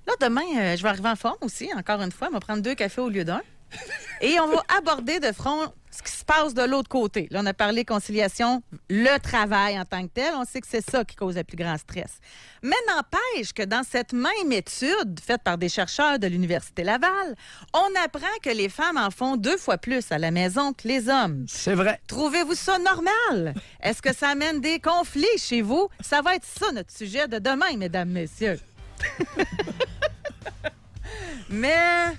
S2: Là, demain, euh, je vais arriver en forme aussi, encore une fois. On prendre deux cafés au lieu d'un. *laughs* Et on va aborder de front ce qui se passe de l'autre côté. Là, on a parlé conciliation, le travail en tant que tel. On sait que c'est ça qui cause le plus grand stress. Mais n'empêche que dans cette même étude faite par des chercheurs de l'Université Laval, on apprend que les femmes en font deux fois plus à la maison que les hommes. C'est vrai. Trouvez-vous ça normal? Est-ce que ça amène des conflits chez vous? Ça va être ça notre sujet de demain, mesdames, messieurs. *laughs* Mais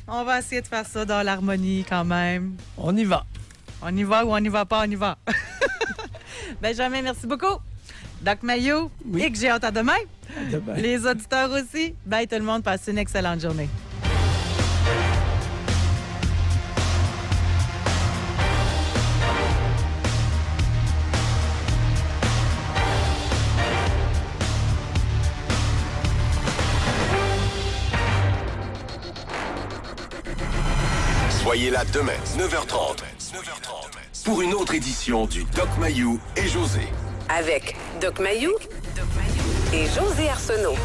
S2: on va essayer de faire ça dans l'harmonie quand même. On y va. On y va ou on n'y va pas, on y va. *laughs* Benjamin, merci beaucoup. Doc Mayo, oui. et que j'ai hâte à demain. à demain. Les auditeurs aussi. Bye tout le monde, passez une excellente journée.
S1: Soyez là demain, 9h30 pour une autre édition du Doc Mayou et José.
S5: Avec Doc Mayou et José Arsenault.